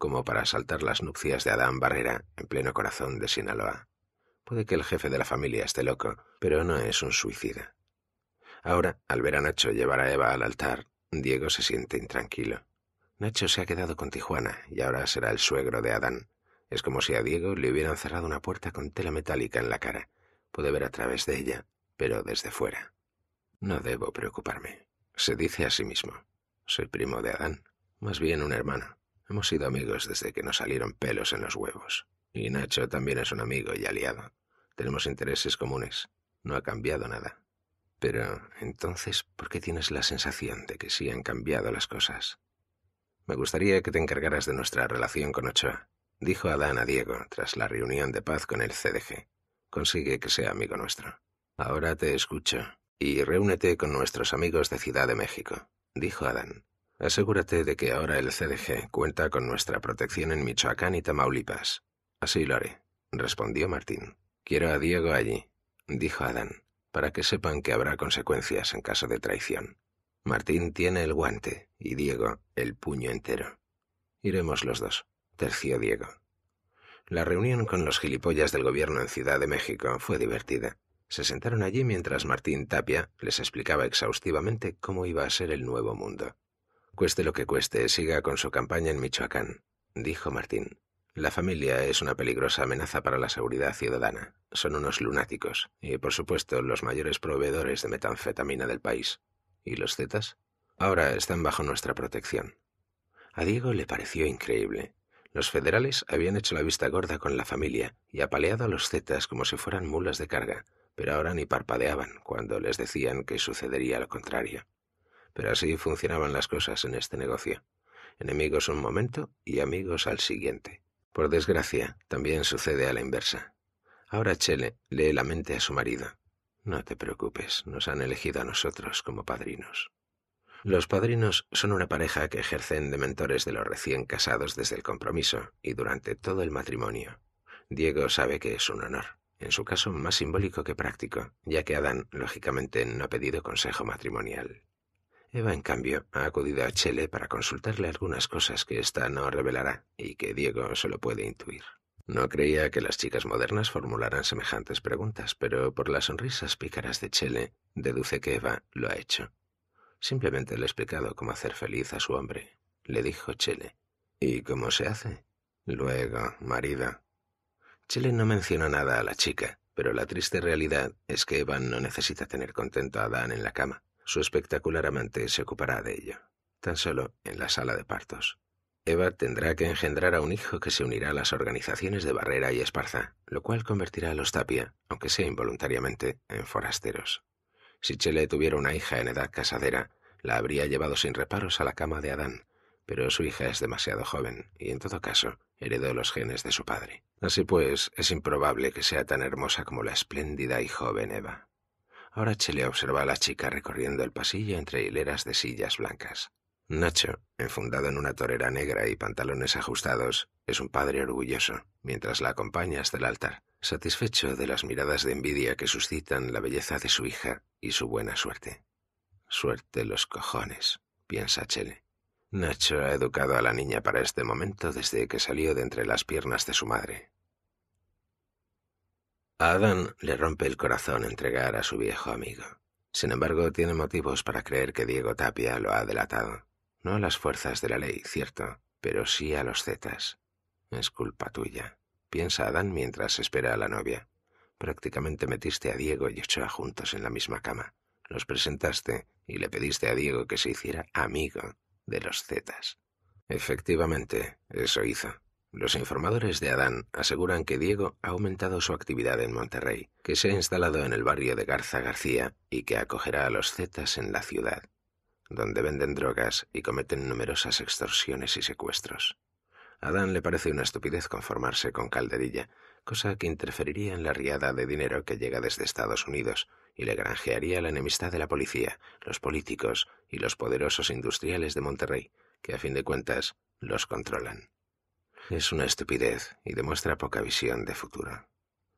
como para asaltar las nupcias de Adán Barrera en pleno corazón de Sinaloa. Puede que el jefe de la familia esté loco, pero no es un suicida. Ahora, al ver a Nacho llevar a Eva al altar, Diego se siente intranquilo. Nacho se ha quedado con Tijuana y ahora será el suegro de Adán. Es como si a Diego le hubieran cerrado una puerta con tela metálica en la cara. Puede ver a través de ella, pero desde fuera. No debo preocuparme. Se dice a sí mismo. Soy primo de Adán, más bien un hermano. Hemos sido amigos desde que nos salieron pelos en los huevos. Y Nacho también es un amigo y aliado. Tenemos intereses comunes. No ha cambiado nada. Pero, entonces, ¿por qué tienes la sensación de que sí han cambiado las cosas? Me gustaría que te encargaras de nuestra relación con Ochoa, dijo Adán a Diego tras la reunión de paz con el CDG. Consigue que sea amigo nuestro. Ahora te escucho y reúnete con nuestros amigos de Ciudad de México, dijo Adán. Asegúrate de que ahora el CDG cuenta con nuestra protección en Michoacán y Tamaulipas. Así lo haré, respondió Martín. Quiero a Diego allí, dijo Adán, para que sepan que habrá consecuencias en caso de traición. Martín tiene el guante y Diego el puño entero. Iremos los dos, terció Diego. La reunión con los gilipollas del gobierno en Ciudad de México fue divertida. Se sentaron allí mientras Martín Tapia les explicaba exhaustivamente cómo iba a ser el nuevo mundo. Cueste lo que cueste, siga con su campaña en Michoacán, dijo Martín. La familia es una peligrosa amenaza para la seguridad ciudadana. Son unos lunáticos y, por supuesto, los mayores proveedores de metanfetamina del país. ¿Y los Zetas? Ahora están bajo nuestra protección. A Diego le pareció increíble. Los federales habían hecho la vista gorda con la familia y apaleado a los Zetas como si fueran mulas de carga, pero ahora ni parpadeaban cuando les decían que sucedería lo contrario. Pero así funcionaban las cosas en este negocio. Enemigos un momento y amigos al siguiente. Por desgracia, también sucede a la inversa. Ahora Chele lee la mente a su marido. No te preocupes, nos han elegido a nosotros como padrinos. Los padrinos son una pareja que ejercen de mentores de los recién casados desde el compromiso y durante todo el matrimonio. Diego sabe que es un honor, en su caso más simbólico que práctico, ya que Adán, lógicamente, no ha pedido consejo matrimonial. Eva, en cambio, ha acudido a Chele para consultarle algunas cosas que ésta no revelará y que Diego solo puede intuir. No creía que las chicas modernas formularan semejantes preguntas, pero por las sonrisas pícaras de Chele, deduce que Eva lo ha hecho. Simplemente le he explicado cómo hacer feliz a su hombre, le dijo Chele. ¿Y cómo se hace? Luego, marida. Chele no menciona nada a la chica, pero la triste realidad es que Eva no necesita tener contento a Dan en la cama. Su espectacular amante se ocupará de ello, tan solo en la sala de partos. Eva tendrá que engendrar a un hijo que se unirá a las organizaciones de Barrera y Esparza, lo cual convertirá a los Tapia, aunque sea involuntariamente, en forasteros. Si Chele tuviera una hija en edad casadera, la habría llevado sin reparos a la cama de Adán, pero su hija es demasiado joven y, en todo caso, heredó los genes de su padre. Así pues, es improbable que sea tan hermosa como la espléndida y joven Eva. Ahora Chele observa a la chica recorriendo el pasillo entre hileras de sillas blancas. Nacho, enfundado en una torera negra y pantalones ajustados, es un padre orgulloso, mientras la acompaña hasta el altar, satisfecho de las miradas de envidia que suscitan la belleza de su hija y su buena suerte. Suerte los cojones, piensa Chele. Nacho ha educado a la niña para este momento desde que salió de entre las piernas de su madre, a Adán le rompe el corazón entregar a su viejo amigo. Sin embargo, tiene motivos para creer que Diego Tapia lo ha delatado. No a las fuerzas de la ley, cierto, pero sí a los Zetas. Es culpa tuya, piensa Adán mientras espera a la novia. Prácticamente metiste a Diego y Ochoa juntos en la misma cama. Los presentaste y le pediste a Diego que se hiciera amigo de los Zetas. Efectivamente, eso hizo. Los informadores de Adán aseguran que Diego ha aumentado su actividad en Monterrey, que se ha instalado en el barrio de Garza García y que acogerá a los Zetas en la ciudad, donde venden drogas y cometen numerosas extorsiones y secuestros. Adán le parece una estupidez conformarse con Calderilla, cosa que interferiría en la riada de dinero que llega desde Estados Unidos y le granjearía la enemistad de la policía, los políticos y los poderosos industriales de Monterrey, que a fin de cuentas los controlan. Es una estupidez y demuestra poca visión de futuro.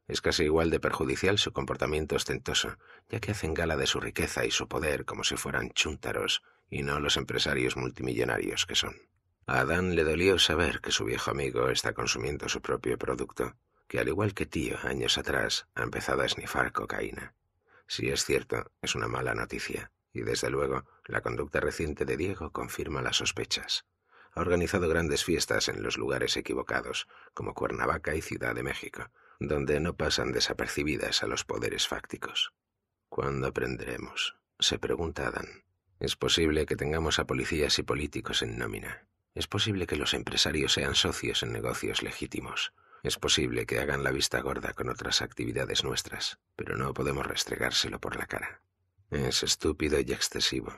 Es casi igual de perjudicial su comportamiento ostentoso, ya que hacen gala de su riqueza y su poder como si fueran chúntaros y no los empresarios multimillonarios que son. A Adán le dolió saber que su viejo amigo está consumiendo su propio producto, que al igual que tío años atrás ha empezado a esnifar cocaína. Si es cierto, es una mala noticia, y desde luego la conducta reciente de Diego confirma las sospechas ha organizado grandes fiestas en los lugares equivocados, como Cuernavaca y Ciudad de México, donde no pasan desapercibidas a los poderes fácticos. ¿Cuándo aprenderemos? se pregunta Adán. Es posible que tengamos a policías y políticos en nómina. Es posible que los empresarios sean socios en negocios legítimos. Es posible que hagan la vista gorda con otras actividades nuestras, pero no podemos restregárselo por la cara. Es estúpido y excesivo.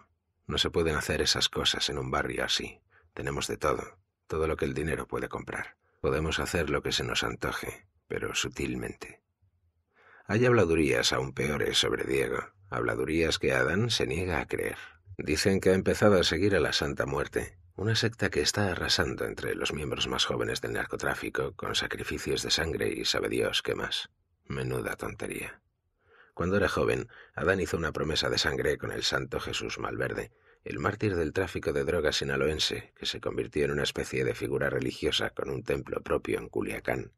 No se pueden hacer esas cosas en un barrio así, tenemos de todo, todo lo que el dinero puede comprar. Podemos hacer lo que se nos antoje, pero sutilmente. Hay habladurías aún peores sobre Diego, habladurías que Adán se niega a creer. Dicen que ha empezado a seguir a la Santa Muerte, una secta que está arrasando entre los miembros más jóvenes del narcotráfico con sacrificios de sangre y sabe Dios qué más. Menuda tontería. Cuando era joven, Adán hizo una promesa de sangre con el santo Jesús Malverde, el mártir del tráfico de drogas sinaloense, que se convirtió en una especie de figura religiosa con un templo propio en Culiacán.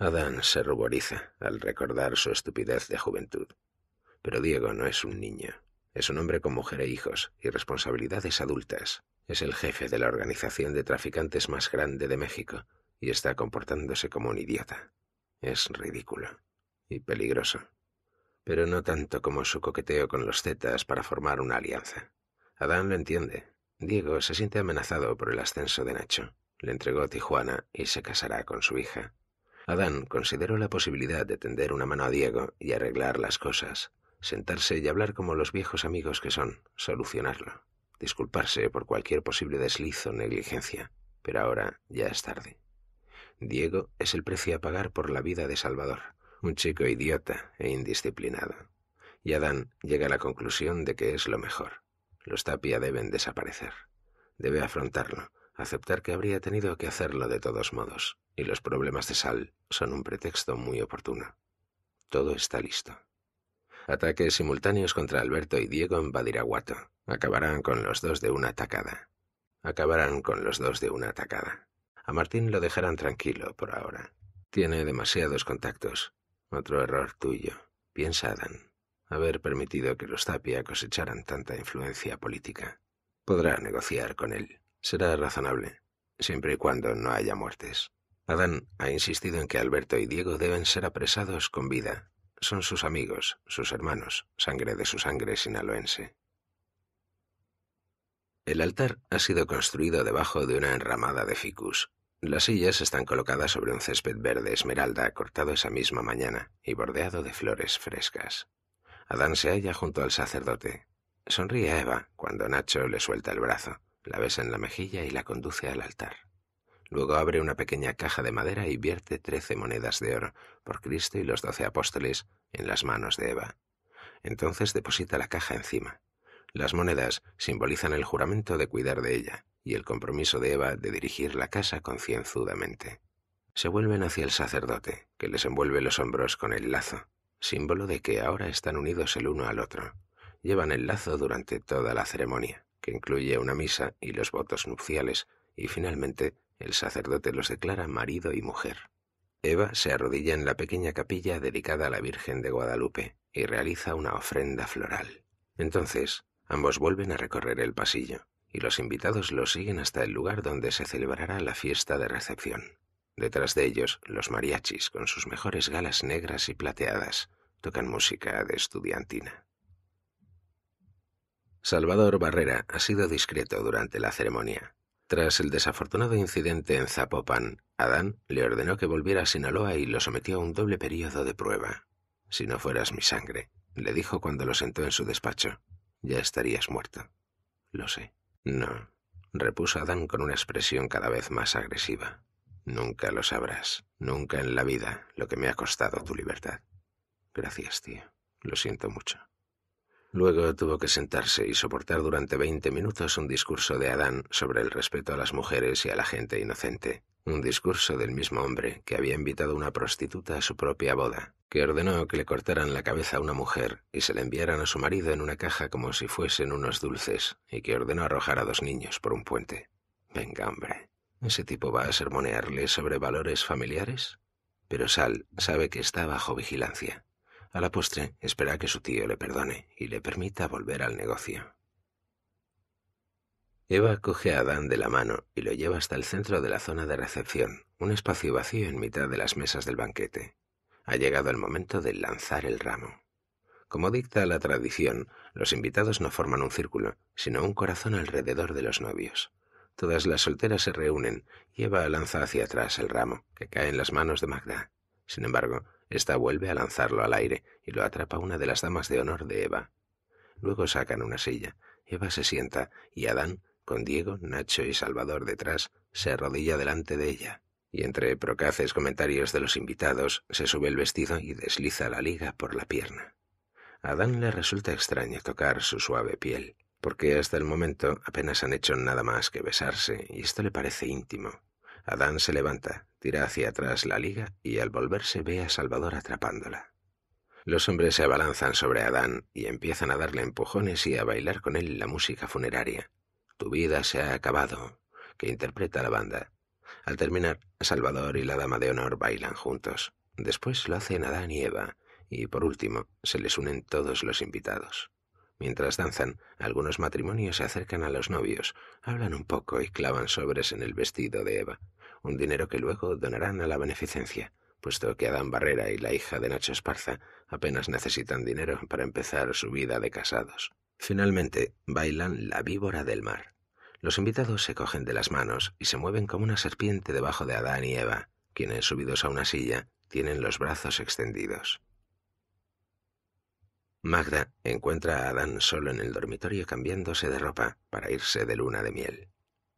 Adán se ruboriza al recordar su estupidez de juventud. Pero Diego no es un niño. Es un hombre con mujer e hijos y responsabilidades adultas. Es el jefe de la organización de traficantes más grande de México y está comportándose como un idiota. Es ridículo y peligroso, pero no tanto como su coqueteo con los Zetas para formar una alianza. Adán lo entiende. Diego se siente amenazado por el ascenso de Nacho. Le entregó a Tijuana y se casará con su hija. Adán consideró la posibilidad de tender una mano a Diego y arreglar las cosas, sentarse y hablar como los viejos amigos que son, solucionarlo, disculparse por cualquier posible desliz o negligencia, pero ahora ya es tarde. Diego es el precio a pagar por la vida de Salvador, un chico idiota e indisciplinado. Y Adán llega a la conclusión de que es lo mejor. Los tapia deben desaparecer. Debe afrontarlo, aceptar que habría tenido que hacerlo de todos modos, y los problemas de Sal son un pretexto muy oportuno. Todo está listo. Ataques simultáneos contra Alberto y Diego en Badiraguato. Acabarán con los dos de una atacada. Acabarán con los dos de una atacada. A Martín lo dejarán tranquilo por ahora. Tiene demasiados contactos. Otro error tuyo. Piensa, Adán haber permitido que los Tapia cosecharan tanta influencia política. Podrá negociar con él. Será razonable, siempre y cuando no haya muertes. Adán ha insistido en que Alberto y Diego deben ser apresados con vida. Son sus amigos, sus hermanos, sangre de su sangre sinaloense. El altar ha sido construido debajo de una enramada de ficus. Las sillas están colocadas sobre un césped verde esmeralda cortado esa misma mañana y bordeado de flores frescas. Adán se halla junto al sacerdote. Sonríe a Eva cuando Nacho le suelta el brazo, la besa en la mejilla y la conduce al altar. Luego abre una pequeña caja de madera y vierte trece monedas de oro por Cristo y los doce apóstoles en las manos de Eva. Entonces deposita la caja encima. Las monedas simbolizan el juramento de cuidar de ella y el compromiso de Eva de dirigir la casa concienzudamente. Se vuelven hacia el sacerdote, que les envuelve los hombros con el lazo símbolo de que ahora están unidos el uno al otro. Llevan el lazo durante toda la ceremonia, que incluye una misa y los votos nupciales, y finalmente el sacerdote los declara marido y mujer. Eva se arrodilla en la pequeña capilla dedicada a la Virgen de Guadalupe y realiza una ofrenda floral. Entonces, ambos vuelven a recorrer el pasillo, y los invitados los siguen hasta el lugar donde se celebrará la fiesta de recepción. Detrás de ellos, los mariachis, con sus mejores galas negras y plateadas, tocan música de estudiantina. Salvador Barrera ha sido discreto durante la ceremonia. Tras el desafortunado incidente en Zapopan, Adán le ordenó que volviera a Sinaloa y lo sometió a un doble periodo de prueba. Si no fueras mi sangre, le dijo cuando lo sentó en su despacho, ya estarías muerto. Lo sé. No, repuso Adán con una expresión cada vez más agresiva. Nunca lo sabrás, nunca en la vida, lo que me ha costado tu libertad. Gracias, tío. Lo siento mucho. Luego tuvo que sentarse y soportar durante veinte minutos un discurso de Adán sobre el respeto a las mujeres y a la gente inocente. Un discurso del mismo hombre que había invitado a una prostituta a su propia boda, que ordenó que le cortaran la cabeza a una mujer y se la enviaran a su marido en una caja como si fuesen unos dulces, y que ordenó arrojar a dos niños por un puente. Venga, hombre, ese tipo va a sermonearle sobre valores familiares. Pero Sal sabe que está bajo vigilancia. A la postre, espera que su tío le perdone y le permita volver al negocio. Eva coge a Adán de la mano y lo lleva hasta el centro de la zona de recepción, un espacio vacío en mitad de las mesas del banquete. Ha llegado el momento de lanzar el ramo. Como dicta la tradición, los invitados no forman un círculo, sino un corazón alrededor de los novios. Todas las solteras se reúnen y Eva lanza hacia atrás el ramo, que cae en las manos de Magda. Sin embargo, ésta vuelve a lanzarlo al aire y lo atrapa una de las damas de honor de Eva. Luego sacan una silla. Eva se sienta y Adán, con Diego, Nacho y Salvador detrás, se arrodilla delante de ella. Y entre procaces comentarios de los invitados, se sube el vestido y desliza la liga por la pierna. A Adán le resulta extraño tocar su suave piel porque hasta el momento apenas han hecho nada más que besarse, y esto le parece íntimo. Adán se levanta, tira hacia atrás la liga y al volverse ve a Salvador atrapándola. Los hombres se abalanzan sobre Adán y empiezan a darle empujones y a bailar con él la música funeraria. Tu vida se ha acabado, que interpreta la banda. Al terminar, Salvador y la dama de honor bailan juntos. Después lo hacen Adán y Eva, y por último se les unen todos los invitados. Mientras danzan, algunos matrimonios se acercan a los novios, hablan un poco y clavan sobres en el vestido de Eva, un dinero que luego donarán a la beneficencia, puesto que Adán Barrera y la hija de Nacho Esparza apenas necesitan dinero para empezar su vida de casados. Finalmente, bailan la víbora del mar. Los invitados se cogen de las manos y se mueven como una serpiente debajo de Adán y Eva, quienes, subidos a una silla, tienen los brazos extendidos. Magda encuentra a Adán solo en el dormitorio cambiándose de ropa para irse de luna de miel.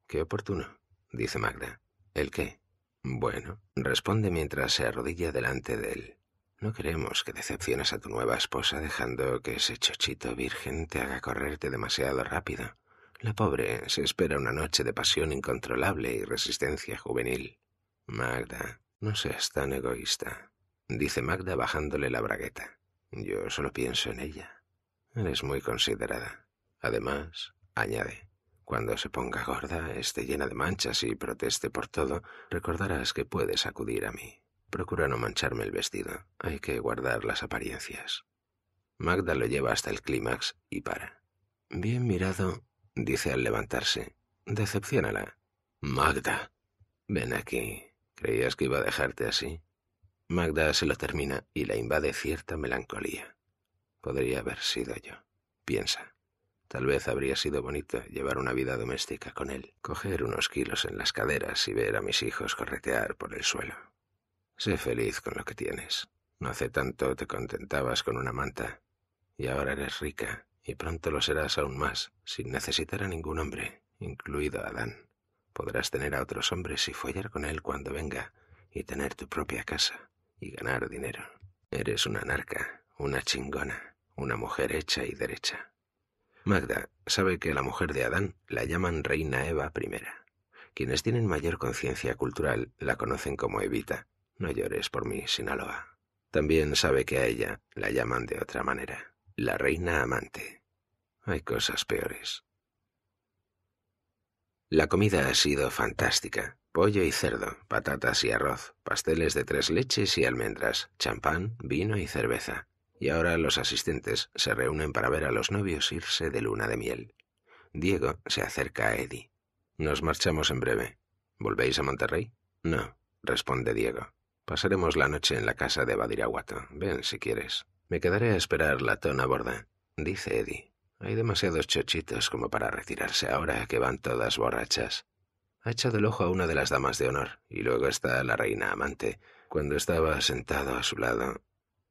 Qué oportuno, dice Magda. ¿El qué? Bueno, responde mientras se arrodilla delante de él. No queremos que decepciones a tu nueva esposa dejando que ese chochito virgen te haga correrte demasiado rápido. La pobre se espera una noche de pasión incontrolable y resistencia juvenil. Magda, no seas tan egoísta, dice Magda bajándole la bragueta. Yo solo pienso en ella. Eres muy considerada. Además, añade, cuando se ponga gorda, esté llena de manchas y proteste por todo, recordarás que puedes acudir a mí. Procura no mancharme el vestido. Hay que guardar las apariencias. Magda lo lleva hasta el clímax y para. Bien mirado, dice al levantarse. Decepcionala. Magda. Ven aquí. ¿Creías que iba a dejarte así? Magda se lo termina y la invade cierta melancolía. Podría haber sido yo, piensa. Tal vez habría sido bonito llevar una vida doméstica con él, coger unos kilos en las caderas y ver a mis hijos corretear por el suelo. Sé feliz con lo que tienes. No hace tanto te contentabas con una manta, y ahora eres rica, y pronto lo serás aún más, sin necesitar a ningún hombre, incluido a Adán. Podrás tener a otros hombres y follar con él cuando venga, y tener tu propia casa y ganar dinero. Eres una narca, una chingona, una mujer hecha y derecha. Magda sabe que la mujer de Adán la llaman Reina Eva I. Quienes tienen mayor conciencia cultural la conocen como Evita. No llores por mí, Sinaloa. También sabe que a ella la llaman de otra manera, la Reina Amante. Hay cosas peores. La comida ha sido fantástica pollo y cerdo, patatas y arroz, pasteles de tres leches y almendras, champán, vino y cerveza. Y ahora los asistentes se reúnen para ver a los novios irse de luna de miel. Diego se acerca a Eddie. Nos marchamos en breve. ¿Volvéis a Monterrey? No, responde Diego. Pasaremos la noche en la casa de Badiraguato. Ven si quieres. Me quedaré a esperar la tona borda, dice Eddie. Hay demasiados chochitos como para retirarse ahora que van todas borrachas. Ha echado el ojo a una de las damas de honor, y luego está la reina amante. Cuando estaba sentado a su lado,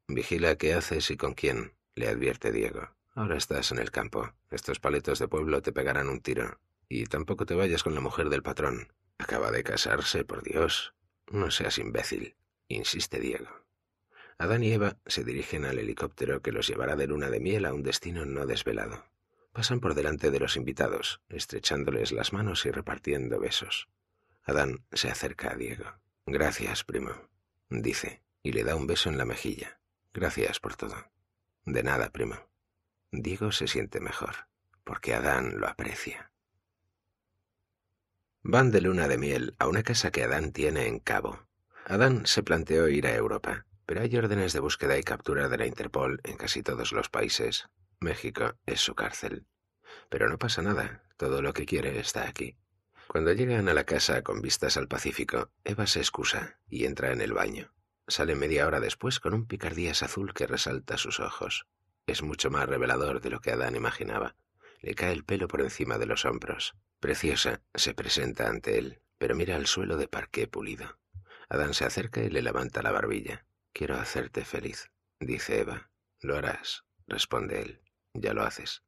vigila qué haces y con quién, le advierte Diego. Ahora estás en el campo. Estos paletos de pueblo te pegarán un tiro. Y tampoco te vayas con la mujer del patrón. Acaba de casarse, por Dios. No seas imbécil, insiste Diego. Adán y Eva se dirigen al helicóptero que los llevará de luna de miel a un destino no desvelado pasan por delante de los invitados, estrechándoles las manos y repartiendo besos. Adán se acerca a Diego. Gracias, primo, dice, y le da un beso en la mejilla. Gracias por todo. De nada, primo. Diego se siente mejor, porque Adán lo aprecia. Van de luna de miel a una casa que Adán tiene en Cabo. Adán se planteó ir a Europa, pero hay órdenes de búsqueda y captura de la Interpol en casi todos los países México es su cárcel. Pero no pasa nada, todo lo que quiere está aquí. Cuando llegan a la casa con vistas al Pacífico, Eva se excusa y entra en el baño. Sale media hora después con un picardías azul que resalta sus ojos. Es mucho más revelador de lo que Adán imaginaba. Le cae el pelo por encima de los hombros. Preciosa se presenta ante él, pero mira al suelo de parqué pulido. Adán se acerca y le levanta la barbilla. Quiero hacerte feliz, dice Eva. Lo harás, responde él ya lo haces.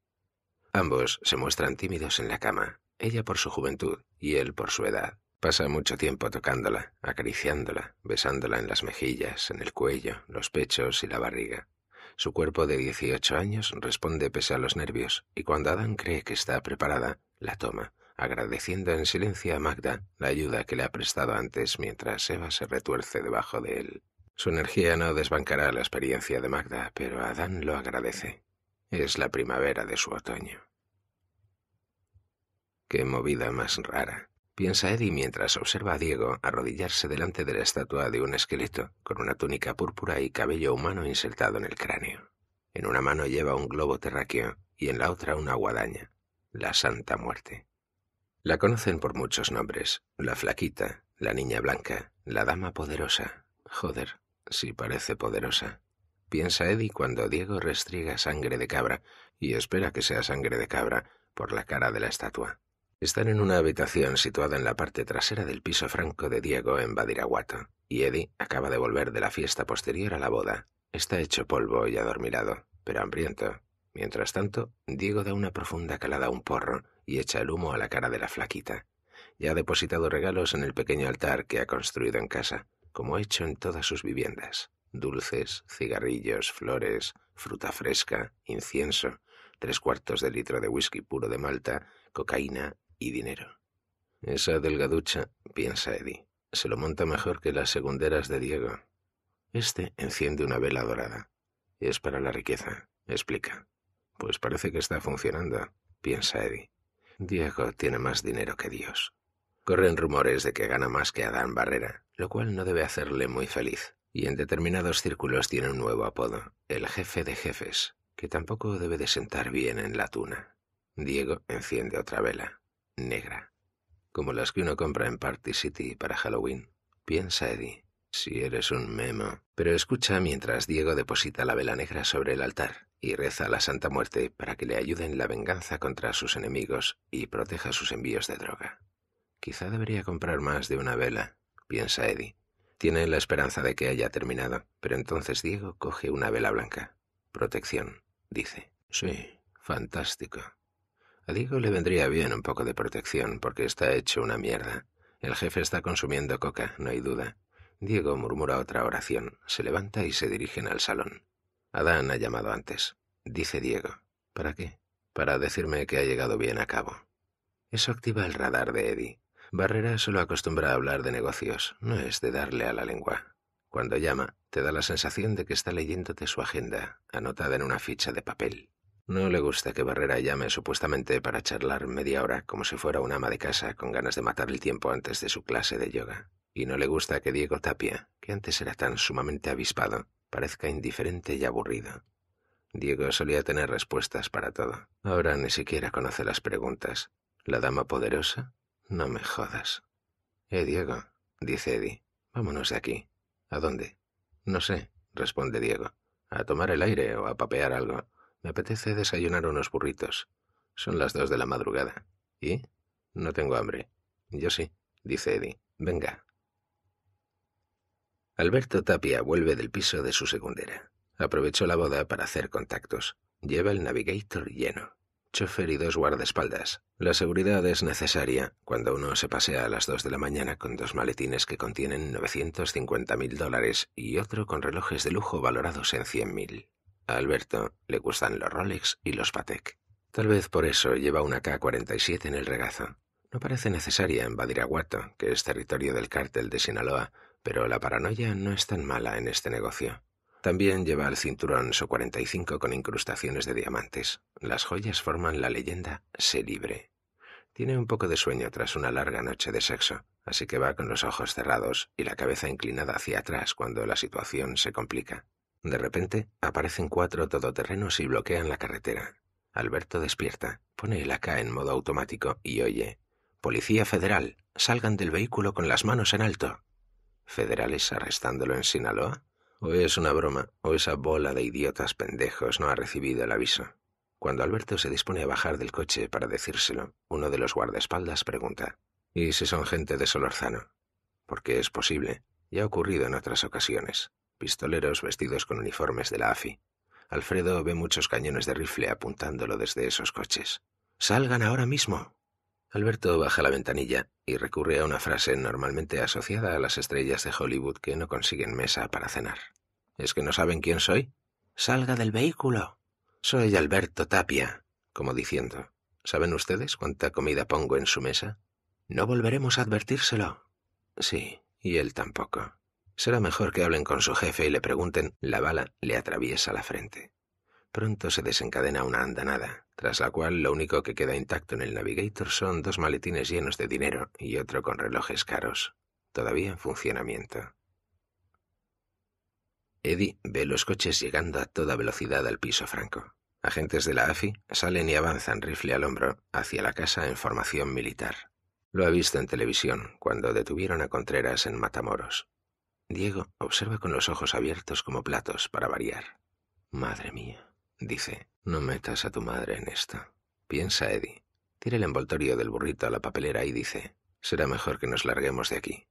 Ambos se muestran tímidos en la cama, ella por su juventud y él por su edad. Pasa mucho tiempo tocándola, acariciándola, besándola en las mejillas, en el cuello, los pechos y la barriga. Su cuerpo de 18 años responde pese a los nervios, y cuando Adán cree que está preparada, la toma, agradeciendo en silencio a Magda la ayuda que le ha prestado antes mientras Eva se retuerce debajo de él. Su energía no desbancará la experiencia de Magda, pero Adán lo agradece. Es la primavera de su otoño. Qué movida más rara, piensa Eddie mientras observa a Diego arrodillarse delante de la estatua de un esqueleto con una túnica púrpura y cabello humano insertado en el cráneo. En una mano lleva un globo terráqueo y en la otra una guadaña, la Santa Muerte. La conocen por muchos nombres, la flaquita, la niña blanca, la dama poderosa. Joder, si parece poderosa piensa Eddie cuando Diego restriega sangre de cabra y espera que sea sangre de cabra por la cara de la estatua. Están en una habitación situada en la parte trasera del piso franco de Diego en Badiraguato, y Eddie acaba de volver de la fiesta posterior a la boda. Está hecho polvo y adormilado, pero hambriento. Mientras tanto, Diego da una profunda calada a un porro y echa el humo a la cara de la flaquita. Ya ha depositado regalos en el pequeño altar que ha construido en casa, como ha hecho en todas sus viviendas dulces, cigarrillos, flores, fruta fresca, incienso, tres cuartos de litro de whisky puro de Malta, cocaína y dinero. Esa delgaducha, piensa Eddie, se lo monta mejor que las segunderas de Diego. Este enciende una vela dorada. Es para la riqueza, explica. Pues parece que está funcionando, piensa Eddie. Diego tiene más dinero que Dios. Corren rumores de que gana más que Adán Barrera, lo cual no debe hacerle muy feliz y en determinados círculos tiene un nuevo apodo, el jefe de jefes, que tampoco debe de sentar bien en la tuna. Diego enciende otra vela, negra, como las que uno compra en Party City para Halloween. Piensa, Eddie, si eres un memo. Pero escucha mientras Diego deposita la vela negra sobre el altar y reza a la Santa Muerte para que le ayude en la venganza contra sus enemigos y proteja sus envíos de droga. Quizá debería comprar más de una vela, piensa Eddie, tiene la esperanza de que haya terminado, pero entonces Diego coge una vela blanca. Protección, dice. Sí, fantástico. A Diego le vendría bien un poco de protección porque está hecho una mierda. El jefe está consumiendo coca, no hay duda. Diego murmura otra oración, se levanta y se dirigen al salón. Adán ha llamado antes, dice Diego. ¿Para qué? Para decirme que ha llegado bien a cabo. Eso activa el radar de Eddie. Barrera solo acostumbra a hablar de negocios, no es de darle a la lengua. Cuando llama, te da la sensación de que está leyéndote su agenda, anotada en una ficha de papel. No le gusta que Barrera llame supuestamente para charlar media hora como si fuera un ama de casa con ganas de matar el tiempo antes de su clase de yoga. Y no le gusta que Diego Tapia, que antes era tan sumamente avispado, parezca indiferente y aburrido. Diego solía tener respuestas para todo. Ahora ni siquiera conoce las preguntas. ¿La dama poderosa? No me jodas. Eh, Diego, dice Eddie, vámonos de aquí. ¿A dónde? No sé, responde Diego. A tomar el aire o a papear algo. Me apetece desayunar unos burritos. Son las dos de la madrugada. ¿Y? No tengo hambre. Yo sí, dice Eddie. Venga. Alberto Tapia vuelve del piso de su secundera. Aprovechó la boda para hacer contactos. Lleva el Navigator lleno chofer y dos guardaespaldas. La seguridad es necesaria cuando uno se pasea a las dos de la mañana con dos maletines que contienen 950 mil dólares y otro con relojes de lujo valorados en 100 mil. A Alberto le gustan los Rolex y los Patek. Tal vez por eso lleva una K-47 en el regazo. No parece necesaria en Badiraguato, que es territorio del cártel de Sinaloa, pero la paranoia no es tan mala en este negocio. También lleva el cinturón su 45 con incrustaciones de diamantes. Las joyas forman la leyenda Sé libre. Tiene un poco de sueño tras una larga noche de sexo, así que va con los ojos cerrados y la cabeza inclinada hacia atrás cuando la situación se complica. De repente, aparecen cuatro todoterrenos y bloquean la carretera. Alberto despierta, pone el AK en modo automático y oye: Policía Federal, salgan del vehículo con las manos en alto. ¿Federales arrestándolo en Sinaloa? O es una broma, o esa bola de idiotas pendejos no ha recibido el aviso. Cuando Alberto se dispone a bajar del coche para decírselo, uno de los guardaespaldas pregunta, ¿y si son gente de Solorzano? Porque es posible, ya ha ocurrido en otras ocasiones. Pistoleros vestidos con uniformes de la AFI. Alfredo ve muchos cañones de rifle apuntándolo desde esos coches. ¡Salgan ahora mismo! Alberto baja la ventanilla y recurre a una frase normalmente asociada a las estrellas de Hollywood que no consiguen mesa para cenar. ¿Es que no saben quién soy? Salga del vehículo. Soy Alberto Tapia, como diciendo. ¿Saben ustedes cuánta comida pongo en su mesa? No volveremos a advertírselo. Sí, y él tampoco. Será mejor que hablen con su jefe y le pregunten. La bala le atraviesa la frente. Pronto se desencadena una andanada tras la cual lo único que queda intacto en el Navigator son dos maletines llenos de dinero y otro con relojes caros, todavía en funcionamiento. Eddie ve los coches llegando a toda velocidad al piso franco. Agentes de la AFI salen y avanzan rifle al hombro hacia la casa en formación militar. Lo ha visto en televisión cuando detuvieron a Contreras en Matamoros. Diego observa con los ojos abiertos como platos para variar. Madre mía, dice. No metas a tu madre en esto. Piensa, Eddie. Tira el envoltorio del burrito a la papelera y dice, será mejor que nos larguemos de aquí.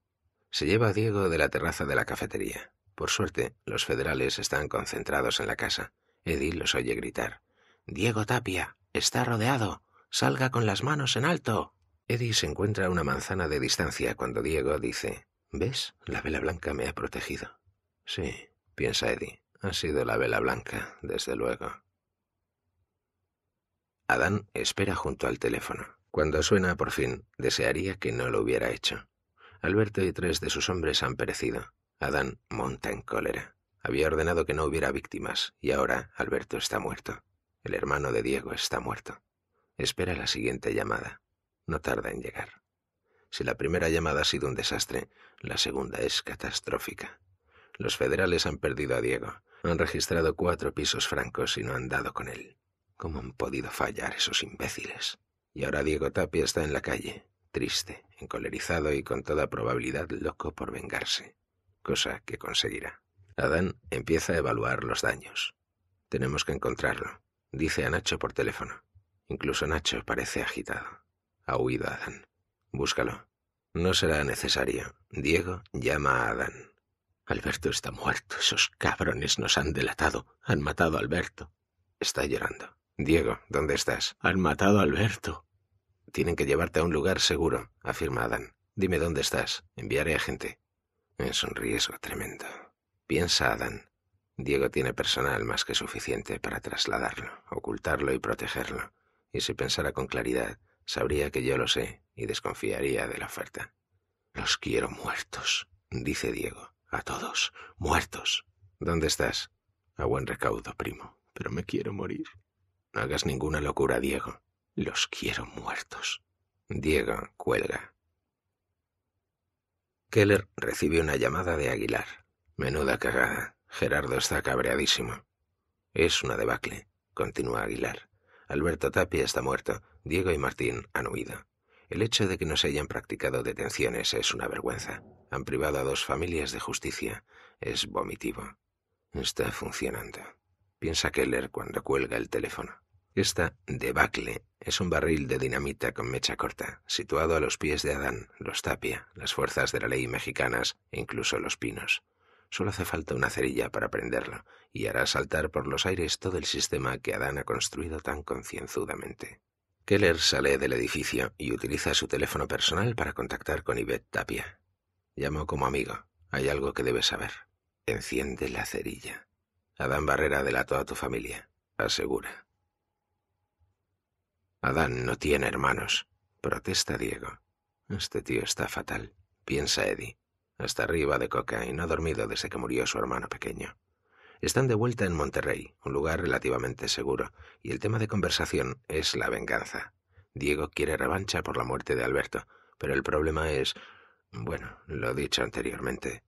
Se lleva a Diego de la terraza de la cafetería. Por suerte, los federales están concentrados en la casa. Eddie los oye gritar. Diego Tapia, está rodeado. Salga con las manos en alto. Eddie se encuentra a una manzana de distancia cuando Diego dice, ¿Ves? La vela blanca me ha protegido. Sí, piensa Eddie. Ha sido la vela blanca, desde luego. Adán espera junto al teléfono. Cuando suena por fin, desearía que no lo hubiera hecho. Alberto y tres de sus hombres han perecido. Adán monta en cólera. Había ordenado que no hubiera víctimas y ahora Alberto está muerto. El hermano de Diego está muerto. Espera la siguiente llamada. No tarda en llegar. Si la primera llamada ha sido un desastre, la segunda es catastrófica. Los federales han perdido a Diego, han registrado cuatro pisos francos y no han dado con él. ¿Cómo han podido fallar esos imbéciles? Y ahora Diego Tapia está en la calle, triste, encolerizado y con toda probabilidad loco por vengarse, cosa que conseguirá. Adán empieza a evaluar los daños. Tenemos que encontrarlo, dice a Nacho por teléfono. Incluso Nacho parece agitado. Ha huido Adán. Búscalo. No será necesario. Diego llama a Adán. Alberto está muerto. Esos cabrones nos han delatado. Han matado a Alberto. Está llorando. Diego, ¿dónde estás? Han matado a Alberto. Tienen que llevarte a un lugar seguro, afirma Adán. Dime dónde estás. Enviaré a gente. Es un riesgo tremendo. Piensa, Adán. Diego tiene personal más que suficiente para trasladarlo, ocultarlo y protegerlo. Y si pensara con claridad, sabría que yo lo sé y desconfiaría de la oferta. Los quiero muertos, dice Diego. A todos, muertos. ¿Dónde estás? A buen recaudo, primo. Pero me quiero morir. No hagas ninguna locura, Diego. Los quiero muertos. Diego cuelga. Keller recibe una llamada de Aguilar. Menuda cagada. Gerardo está cabreadísimo. Es una debacle, continúa Aguilar. Alberto Tapia está muerto. Diego y Martín han huido. El hecho de que no se hayan practicado detenciones es una vergüenza. Han privado a dos familias de justicia. Es vomitivo. Está funcionando piensa Keller cuando cuelga el teléfono. Esta debacle es un barril de dinamita con mecha corta, situado a los pies de Adán, los Tapia, las fuerzas de la ley mexicanas e incluso los pinos. Solo hace falta una cerilla para prenderlo, y hará saltar por los aires todo el sistema que Adán ha construido tan concienzudamente. Keller sale del edificio y utiliza su teléfono personal para contactar con Yvette Tapia. Llamo como amigo. Hay algo que debes saber. Enciende la cerilla. Adán Barrera delató a tu familia, asegura. Adán no tiene hermanos, protesta Diego. Este tío está fatal, piensa Eddie, hasta arriba de coca y no ha dormido desde que murió su hermano pequeño. Están de vuelta en Monterrey, un lugar relativamente seguro, y el tema de conversación es la venganza. Diego quiere revancha por la muerte de Alberto, pero el problema es... bueno, lo dicho anteriormente.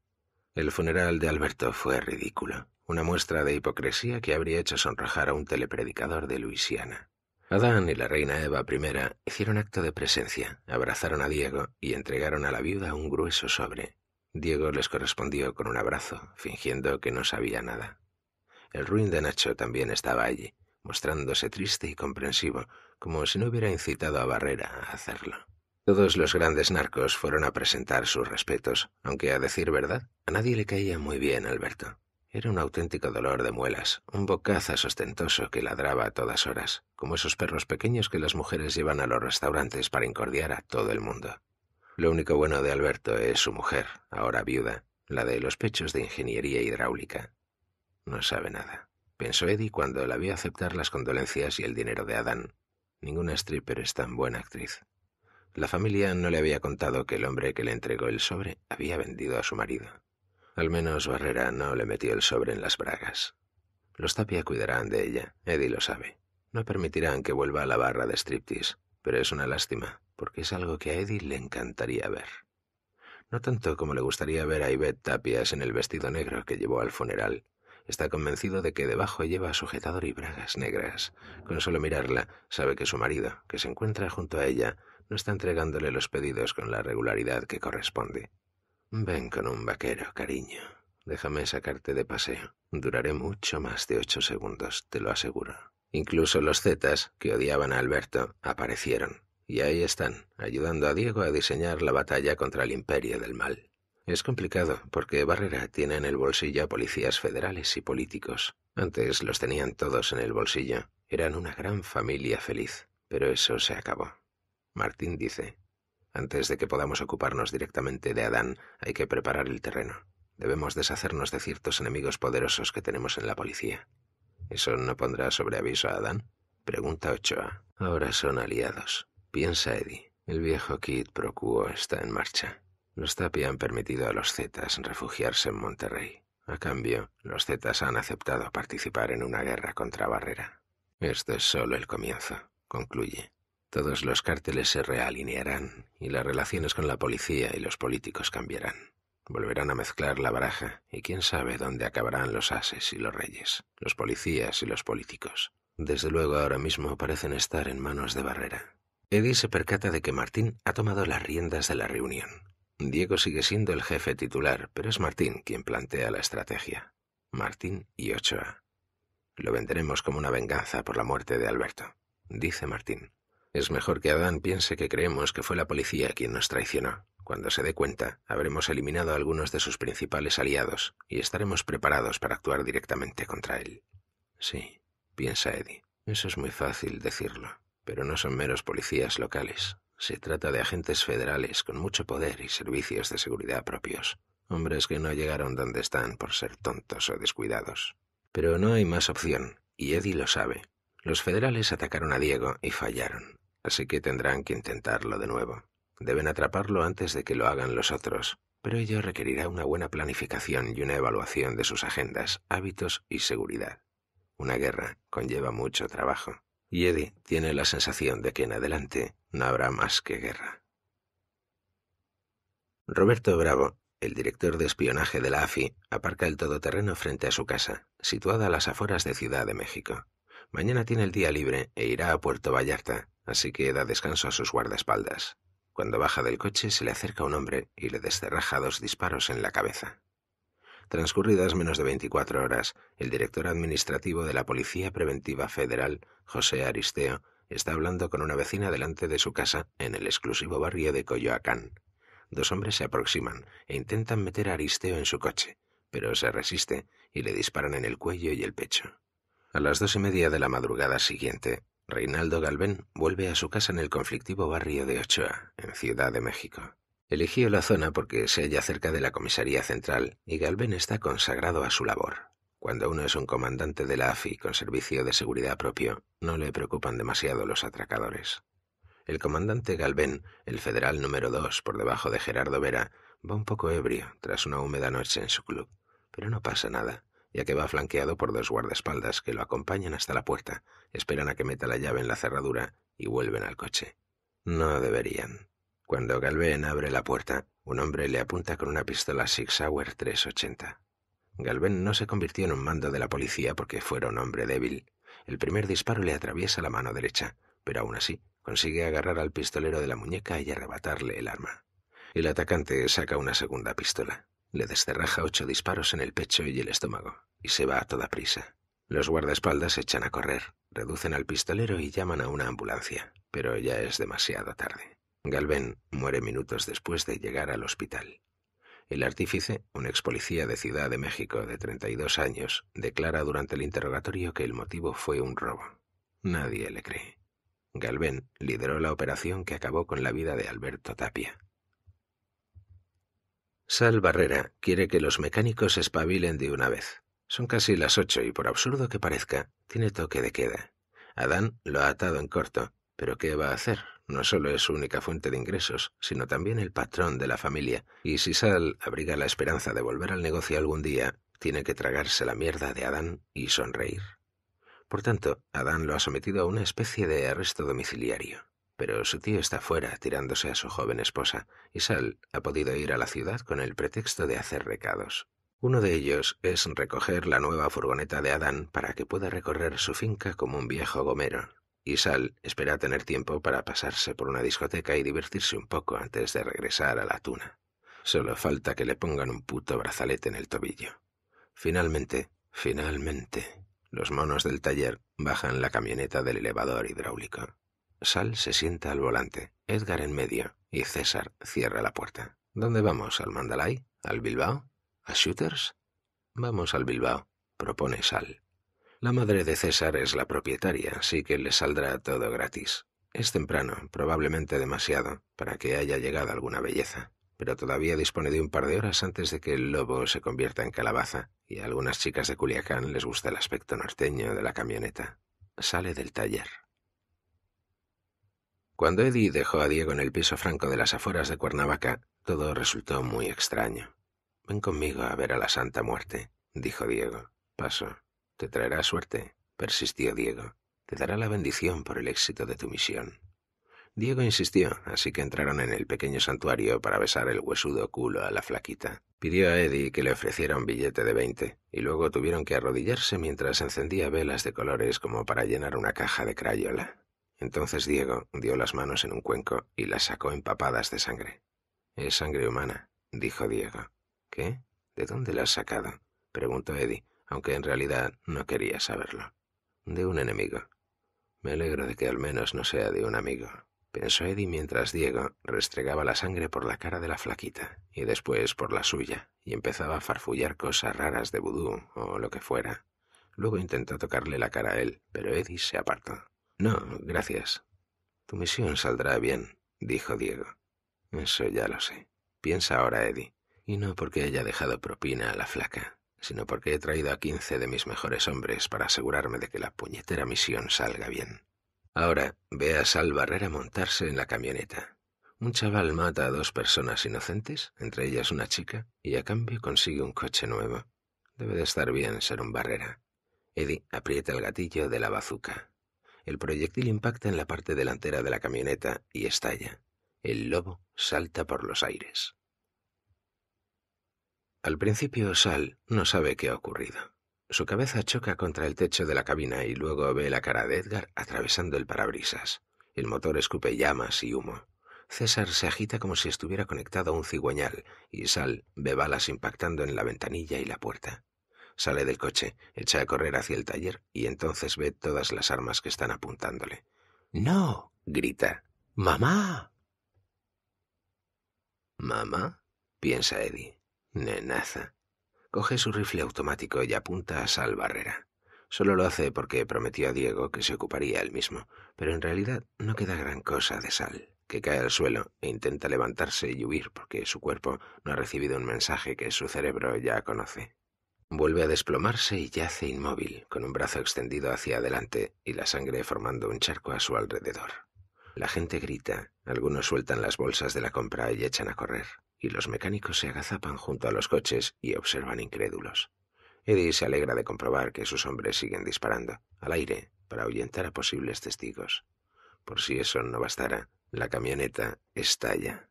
El funeral de Alberto fue ridículo, una muestra de hipocresía que habría hecho sonrojar a un telepredicador de Luisiana. Adán y la reina Eva I hicieron acto de presencia, abrazaron a Diego y entregaron a la viuda un grueso sobre. Diego les correspondió con un abrazo, fingiendo que no sabía nada. El ruin de Nacho también estaba allí, mostrándose triste y comprensivo, como si no hubiera incitado a Barrera a hacerlo. Todos los grandes narcos fueron a presentar sus respetos, aunque a decir verdad, a nadie le caía muy bien Alberto. Era un auténtico dolor de muelas, un bocaza ostentoso que ladraba a todas horas, como esos perros pequeños que las mujeres llevan a los restaurantes para incordiar a todo el mundo. Lo único bueno de Alberto es su mujer, ahora viuda, la de los pechos de ingeniería hidráulica. No sabe nada, pensó Eddie cuando la vio aceptar las condolencias y el dinero de Adán. Ninguna stripper es tan buena actriz. La familia no le había contado que el hombre que le entregó el sobre había vendido a su marido. Al menos Barrera no le metió el sobre en las bragas. Los Tapia cuidarán de ella, Eddie lo sabe. No permitirán que vuelva a la barra de striptease, pero es una lástima, porque es algo que a Eddie le encantaría ver. No tanto como le gustaría ver a Ivette Tapias en el vestido negro que llevó al funeral. Está convencido de que debajo lleva sujetador y bragas negras. Con solo mirarla, sabe que su marido, que se encuentra junto a ella, no está entregándole los pedidos con la regularidad que corresponde. Ven con un vaquero, cariño. Déjame sacarte de paseo. Duraré mucho más de ocho segundos, te lo aseguro. Incluso los Zetas, que odiaban a Alberto, aparecieron. Y ahí están, ayudando a Diego a diseñar la batalla contra el imperio del mal. Es complicado, porque Barrera tiene en el bolsillo a policías federales y políticos. Antes los tenían todos en el bolsillo. Eran una gran familia feliz. Pero eso se acabó. Martín dice, antes de que podamos ocuparnos directamente de Adán, hay que preparar el terreno. Debemos deshacernos de ciertos enemigos poderosos que tenemos en la policía. ¿Eso no pondrá sobre aviso a Adán? Pregunta Ochoa. Ahora son aliados. Piensa Eddie. El viejo Kid Procuo está en marcha. Los Tapi han permitido a los Zetas refugiarse en Monterrey. A cambio, los Zetas han aceptado participar en una guerra contra Barrera. Esto es solo el comienzo, concluye. Todos los cárteles se realinearán y las relaciones con la policía y los políticos cambiarán. Volverán a mezclar la baraja y quién sabe dónde acabarán los ases y los reyes, los policías y los políticos. Desde luego ahora mismo parecen estar en manos de Barrera. Eddie se percata de que Martín ha tomado las riendas de la reunión. Diego sigue siendo el jefe titular, pero es Martín quien plantea la estrategia. Martín y Ochoa. Lo venderemos como una venganza por la muerte de Alberto, dice Martín. Es mejor que Adán piense que creemos que fue la policía quien nos traicionó. Cuando se dé cuenta, habremos eliminado a algunos de sus principales aliados y estaremos preparados para actuar directamente contra él. Sí, piensa Eddie. Eso es muy fácil decirlo, pero no son meros policías locales. Se trata de agentes federales con mucho poder y servicios de seguridad propios. Hombres que no llegaron donde están por ser tontos o descuidados. Pero no hay más opción, y Eddie lo sabe. Los federales atacaron a Diego y fallaron así que tendrán que intentarlo de nuevo. Deben atraparlo antes de que lo hagan los otros, pero ello requerirá una buena planificación y una evaluación de sus agendas, hábitos y seguridad. Una guerra conlleva mucho trabajo, y Eddie tiene la sensación de que en adelante no habrá más que guerra. Roberto Bravo, el director de espionaje de la AFI, aparca el todoterreno frente a su casa, situada a las afueras de Ciudad de México. Mañana tiene el día libre e irá a Puerto Vallarta, así que da descanso a sus guardaespaldas. Cuando baja del coche se le acerca un hombre y le descerraja dos disparos en la cabeza. Transcurridas menos de 24 horas, el director administrativo de la Policía Preventiva Federal, José Aristeo, está hablando con una vecina delante de su casa en el exclusivo barrio de Coyoacán. Dos hombres se aproximan e intentan meter a Aristeo en su coche, pero se resiste y le disparan en el cuello y el pecho. A las dos y media de la madrugada siguiente, Reinaldo Galvén vuelve a su casa en el conflictivo barrio de Ochoa, en Ciudad de México. Eligió la zona porque se halla cerca de la comisaría central y Galvén está consagrado a su labor. Cuando uno es un comandante de la AFI con servicio de seguridad propio, no le preocupan demasiado los atracadores. El comandante Galvén, el federal número 2 por debajo de Gerardo Vera, va un poco ebrio tras una húmeda noche en su club, pero no pasa nada ya que va flanqueado por dos guardaespaldas que lo acompañan hasta la puerta, esperan a que meta la llave en la cerradura y vuelven al coche. No deberían. Cuando Galvén abre la puerta, un hombre le apunta con una pistola Six Hour 380. Galvén no se convirtió en un mando de la policía porque fuera un hombre débil. El primer disparo le atraviesa la mano derecha, pero aún así consigue agarrar al pistolero de la muñeca y arrebatarle el arma. El atacante saca una segunda pistola. Le descerraja ocho disparos en el pecho y el estómago, y se va a toda prisa. Los guardaespaldas se echan a correr, reducen al pistolero y llaman a una ambulancia, pero ya es demasiado tarde. Galvén muere minutos después de llegar al hospital. El artífice, un ex policía de Ciudad de México de 32 años, declara durante el interrogatorio que el motivo fue un robo. Nadie le cree. Galvén lideró la operación que acabó con la vida de Alberto Tapia, Sal Barrera quiere que los mecánicos espabilen de una vez. Son casi las ocho y por absurdo que parezca, tiene toque de queda. Adán lo ha atado en corto, pero ¿qué va a hacer? No solo es su única fuente de ingresos, sino también el patrón de la familia, y si Sal abriga la esperanza de volver al negocio algún día, tiene que tragarse la mierda de Adán y sonreír. Por tanto, Adán lo ha sometido a una especie de arresto domiciliario. Pero su tío está fuera tirándose a su joven esposa y Sal ha podido ir a la ciudad con el pretexto de hacer recados. Uno de ellos es recoger la nueva furgoneta de Adán para que pueda recorrer su finca como un viejo gomero. Y Sal espera tener tiempo para pasarse por una discoteca y divertirse un poco antes de regresar a la tuna. Solo falta que le pongan un puto brazalete en el tobillo. Finalmente, finalmente, los monos del taller bajan la camioneta del elevador hidráulico. Sal se sienta al volante, Edgar en medio y César cierra la puerta. ¿Dónde vamos? ¿Al Mandalay? ¿Al Bilbao? ¿A Shooters? Vamos al Bilbao, propone Sal. La madre de César es la propietaria, así que le saldrá todo gratis. Es temprano, probablemente demasiado, para que haya llegado alguna belleza, pero todavía dispone de un par de horas antes de que el lobo se convierta en calabaza, y a algunas chicas de Culiacán les gusta el aspecto norteño de la camioneta. Sale del taller. Cuando Eddie dejó a Diego en el piso franco de las afueras de Cuernavaca, todo resultó muy extraño. Ven conmigo a ver a la Santa Muerte, dijo Diego. Paso. Te traerá suerte, persistió Diego. Te dará la bendición por el éxito de tu misión. Diego insistió, así que entraron en el pequeño santuario para besar el huesudo culo a la flaquita. Pidió a Eddie que le ofreciera un billete de veinte, y luego tuvieron que arrodillarse mientras encendía velas de colores como para llenar una caja de crayola. Entonces Diego dio las manos en un cuenco y las sacó empapadas de sangre. Es sangre humana, dijo Diego. ¿Qué? ¿De dónde la has sacado? preguntó Eddie, aunque en realidad no quería saberlo. De un enemigo. Me alegro de que al menos no sea de un amigo, pensó Eddie mientras Diego restregaba la sangre por la cara de la flaquita y después por la suya, y empezaba a farfullar cosas raras de vudú o lo que fuera. Luego intentó tocarle la cara a él, pero Eddie se apartó. No, gracias. Tu misión saldrá bien, dijo Diego. Eso ya lo sé. Piensa ahora, Eddie. Y no porque haya dejado propina a la flaca, sino porque he traído a quince de mis mejores hombres para asegurarme de que la puñetera misión salga bien. Ahora ve a Sal Barrera montarse en la camioneta. Un chaval mata a dos personas inocentes, entre ellas una chica, y a cambio consigue un coche nuevo. Debe de estar bien ser un barrera. Eddie aprieta el gatillo de la bazuca. El proyectil impacta en la parte delantera de la camioneta y estalla. El lobo salta por los aires. Al principio Sal no sabe qué ha ocurrido. Su cabeza choca contra el techo de la cabina y luego ve la cara de Edgar atravesando el parabrisas. El motor escupe llamas y humo. César se agita como si estuviera conectado a un cigüeñal y Sal ve balas impactando en la ventanilla y la puerta. Sale del coche, echa a correr hacia el taller y entonces ve todas las armas que están apuntándole. ¡No! grita. ¡Mamá! ¿Mamá? piensa Eddie. Nenaza. Coge su rifle automático y apunta a Sal Barrera. Solo lo hace porque prometió a Diego que se ocuparía él mismo, pero en realidad no queda gran cosa de Sal, que cae al suelo e intenta levantarse y huir porque su cuerpo no ha recibido un mensaje que su cerebro ya conoce. Vuelve a desplomarse y yace inmóvil, con un brazo extendido hacia adelante y la sangre formando un charco a su alrededor. La gente grita, algunos sueltan las bolsas de la compra y echan a correr, y los mecánicos se agazapan junto a los coches y observan incrédulos. Eddie se alegra de comprobar que sus hombres siguen disparando, al aire, para ahuyentar a posibles testigos. Por si eso no bastara, la camioneta estalla.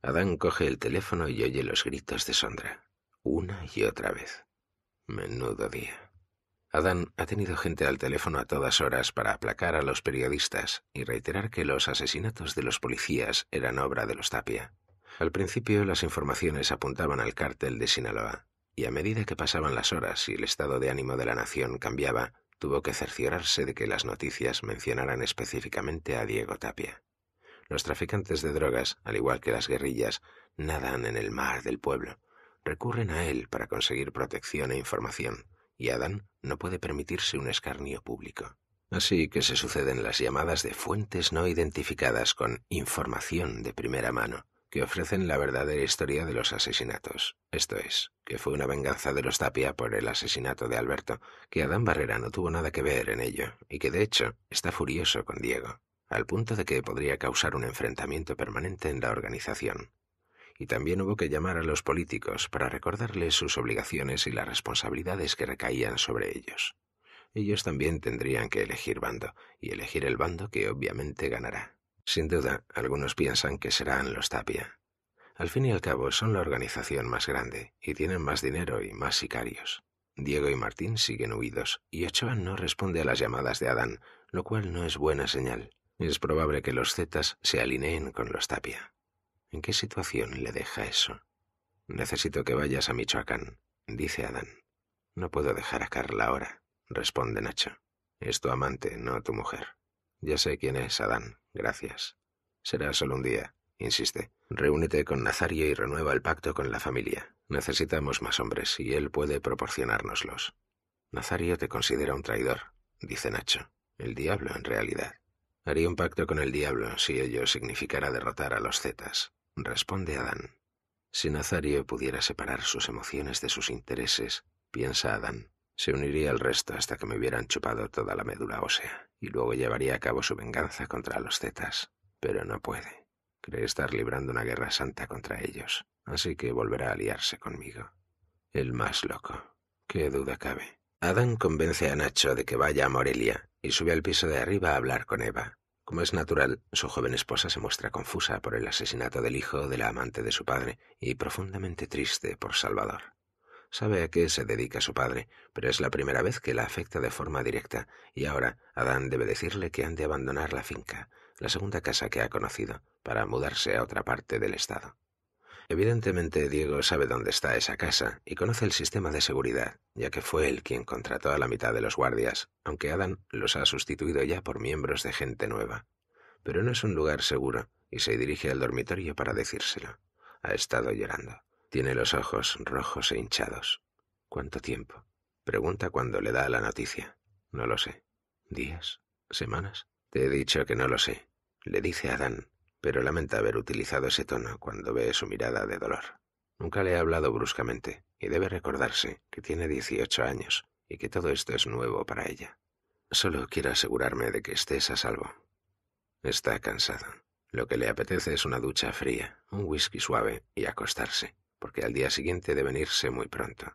Adán coge el teléfono y oye los gritos de Sondra una y otra vez. Menudo día. Adán ha tenido gente al teléfono a todas horas para aplacar a los periodistas y reiterar que los asesinatos de los policías eran obra de los Tapia. Al principio las informaciones apuntaban al cártel de Sinaloa, y a medida que pasaban las horas y el estado de ánimo de la nación cambiaba, tuvo que cerciorarse de que las noticias mencionaran específicamente a Diego Tapia. Los traficantes de drogas, al igual que las guerrillas, nadan en el mar del pueblo recurren a él para conseguir protección e información, y Adán no puede permitirse un escarnio público. Así que se suceden las llamadas de fuentes no identificadas con información de primera mano, que ofrecen la verdadera historia de los asesinatos. Esto es, que fue una venganza de los Tapia por el asesinato de Alberto, que Adán Barrera no tuvo nada que ver en ello, y que de hecho está furioso con Diego, al punto de que podría causar un enfrentamiento permanente en la organización y también hubo que llamar a los políticos para recordarles sus obligaciones y las responsabilidades que recaían sobre ellos. Ellos también tendrían que elegir bando, y elegir el bando que obviamente ganará. Sin duda, algunos piensan que serán los Tapia. Al fin y al cabo, son la organización más grande, y tienen más dinero y más sicarios. Diego y Martín siguen huidos, y Ochoa no responde a las llamadas de Adán, lo cual no es buena señal. Es probable que los Zetas se alineen con los Tapia. ¿En qué situación le deja eso? Necesito que vayas a Michoacán, dice Adán. No puedo dejar a Carla ahora, responde Nacho. Es tu amante, no tu mujer. Ya sé quién es, Adán. Gracias. Será solo un día, insiste. Reúnete con Nazario y renueva el pacto con la familia. Necesitamos más hombres y él puede proporcionárnoslos. Nazario te considera un traidor, dice Nacho. El diablo, en realidad. Haría un pacto con el diablo si ello significara derrotar a los Zetas responde Adán. Si Nazario pudiera separar sus emociones de sus intereses, piensa Adán, se uniría al resto hasta que me hubieran chupado toda la médula ósea, y luego llevaría a cabo su venganza contra los Zetas. Pero no puede. Cree estar librando una guerra santa contra ellos, así que volverá a aliarse conmigo. El más loco. Qué duda cabe. Adán convence a Nacho de que vaya a Morelia y sube al piso de arriba a hablar con Eva. Como es natural, su joven esposa se muestra confusa por el asesinato del hijo de la amante de su padre y profundamente triste por Salvador. Sabe a qué se dedica su padre, pero es la primera vez que la afecta de forma directa, y ahora Adán debe decirle que han de abandonar la finca, la segunda casa que ha conocido, para mudarse a otra parte del estado. Evidentemente Diego sabe dónde está esa casa y conoce el sistema de seguridad, ya que fue él quien contrató a la mitad de los guardias, aunque Adam los ha sustituido ya por miembros de gente nueva. Pero no es un lugar seguro y se dirige al dormitorio para decírselo. Ha estado llorando. Tiene los ojos rojos e hinchados. ¿Cuánto tiempo? Pregunta cuando le da la noticia. No lo sé. ¿Días? ¿Semanas? Te he dicho que no lo sé. Le dice Adán, pero lamenta haber utilizado ese tono cuando ve su mirada de dolor. Nunca le ha hablado bruscamente, y debe recordarse que tiene 18 años y que todo esto es nuevo para ella. Solo quiero asegurarme de que estés a salvo. Está cansado. Lo que le apetece es una ducha fría, un whisky suave y acostarse, porque al día siguiente deben irse muy pronto.